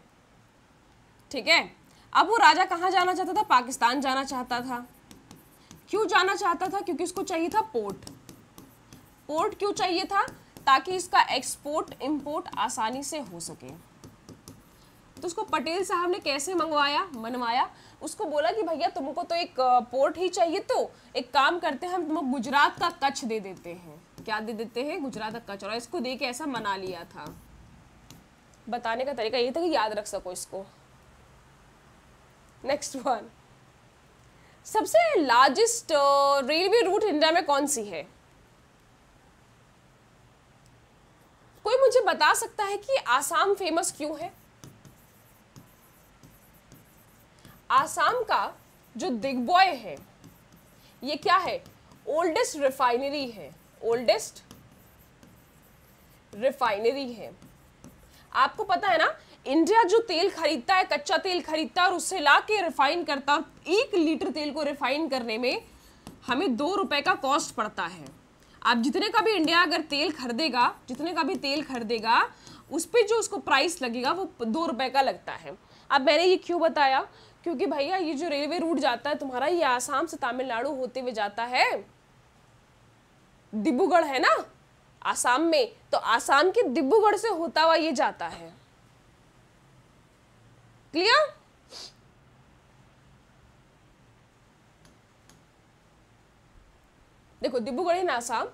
S1: ठीक है अब वो राजा कहाँ जाना चाहता था पाकिस्तान जाना चाहता था क्यों जाना चाहता था क्योंकि उसको चाहिए था पोर्ट पोर्ट क्यों चाहिए था ताकि इसका एक्सपोर्ट इंपोर्ट आसानी से हो सके तो उसको पटेल साहब ने कैसे मंगवाया मनवाया उसको बोला कि भैया तुमको तो एक पोर्ट ही चाहिए तो एक काम करते हैं हम तुमको गुजरात का कच्छ दे देते हैं क्या दे देते हैं गुजरात का कच्छ और इसको दे के ऐसा मना लिया था बताने का तरीका ये था कि याद रख सको इसको नेक्स्ट वन सबसे लार्जेस्ट रेलवे रूट इंडिया में कौन सी है कोई मुझे बता सकता है कि आसाम फेमस क्यों है आसाम का जो दिग्बॉय है ये क्या है ओल्डेस्ट रिफाइनरी है ओल्डेस्ट रिफाइनरी है आपको पता है ना इंडिया जो तेल खरीदता है कच्चा तेल खरीदता है और उससे ला के रिफाइन करता है एक लीटर तेल को रिफाइन करने में हमें दो रुपए का कॉस्ट पड़ता है आप जितने का भी इंडिया अगर तेल खरीदेगा जितने का भी तेल खरीदेगा उस पर जो उसको प्राइस लगेगा वो दो रुपए का लगता है अब मैंने ये क्यों बताया क्योंकि भैया ये जो रेलवे रूट जाता है तुम्हारा ये आसाम से तमिलनाडु होते हुए जाता है डिब्रूगढ़ है ना आसाम में तो आसाम के डिब्रूगढ़ से होता हुआ ये जाता है क्लियर देखो डिब्रूगढ़ इन आसाम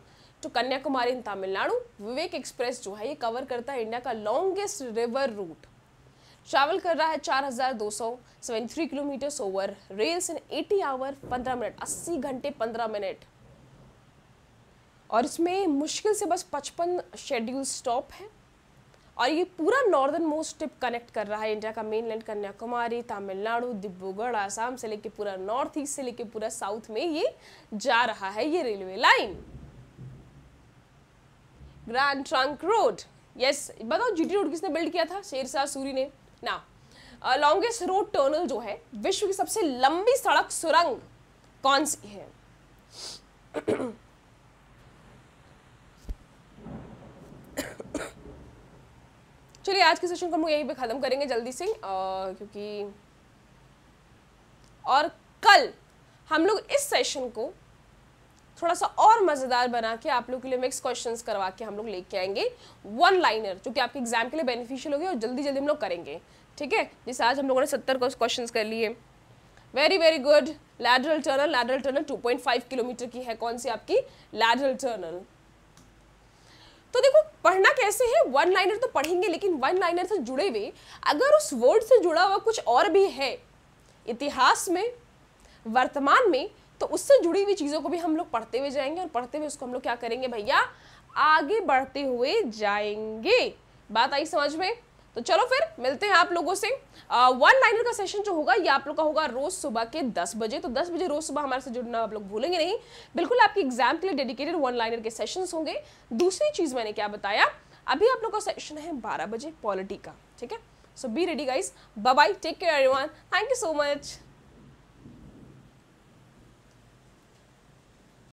S1: तो कन्याकुमारी इन तमिलनाडु विवेक एक्सप्रेस जो है ये कवर करता है इंडिया का लॉन्गेस्ट रिवर रूट ट्रैवल कर रहा है 4,273 kilometre over rails in 80 hour 15 minute 80 घंटे 15 मिनट और इसमें मुश्किल से बस 55 शेड्यूल स्टॉप है और ये पूरा नॉर्दर्न मोस्ट टिप कनेक्ट कर रहा है इंडिया का मेन लैंड कन्याकुमारी तमिलनाडु डिब्रूगढ़ आसाम से लेके पूरा नॉर्थ ईस्ट से लेके पूरा साउथ में ये जा रहा है ये railway line grand trunk road yes बताओ जीटी रोड किसने बिल्ड किया था शेरशाह सूरी ने ना लॉन्गेस्ट रोड टर्नल जो है विश्व की सबसे लंबी सड़क सुरंग कौन सी है चलिए आज के सेशन को हम यहीं पे ख़त्म करेंगे जल्दी से आ, क्योंकि और कल हम लोग इस सेशन को थोड़ा सा और मज़ेदार बना के आप लोग के लिए मिक्स क्वेश्चन करवा के हम लोग लेके आएंगे वन लाइनर जो कि आपके एग्जाम के लिए बेनिफिशियल होगी और जल्दी जल्दी हम लोग करेंगे ठीक है जैसे आज हम लोगों ने सत्तर क्वेश्चन कर लिए वेरी वेरी गुड लैडरल टर्नल लैडरल टर्नल 2.5 किलोमीटर की है कौन सी आपकी लैडरल टर्नल तो देखो पढ़ना कैसे है वन लाइनर तो पढ़ेंगे लेकिन वन लाइनर से जुड़े हुए अगर उस वर्ड से जुड़ा हुआ कुछ और भी है इतिहास में वर्तमान में तो उससे जुड़ी हुई चीज़ों को भी हम लोग पढ़ते हुए जाएंगे और पढ़ते हुए उसको हम लोग क्या करेंगे भैया आगे बढ़ते हुए जाएंगे बात आई समझ में तो चलो फिर मिलते हैं आप लोगों से वन लाइनर का सेशन जो होगा ये आप लोग का होगा रोज सुबह के 10 बजे तो 10 बजे रोज सुबह हमारे से जुड़ना आप लोग भूलेंगे नहीं बिल्कुल आपके एग्जाम के लिए डेडिकेटेड वन लाइनर के सेशंस होंगे दूसरी चीज़ मैंने क्या बताया अभी आप लोग का सेशन है बारह बजे पॉलिटी का ठीक है so be ready guys bye take care everyone thank you so much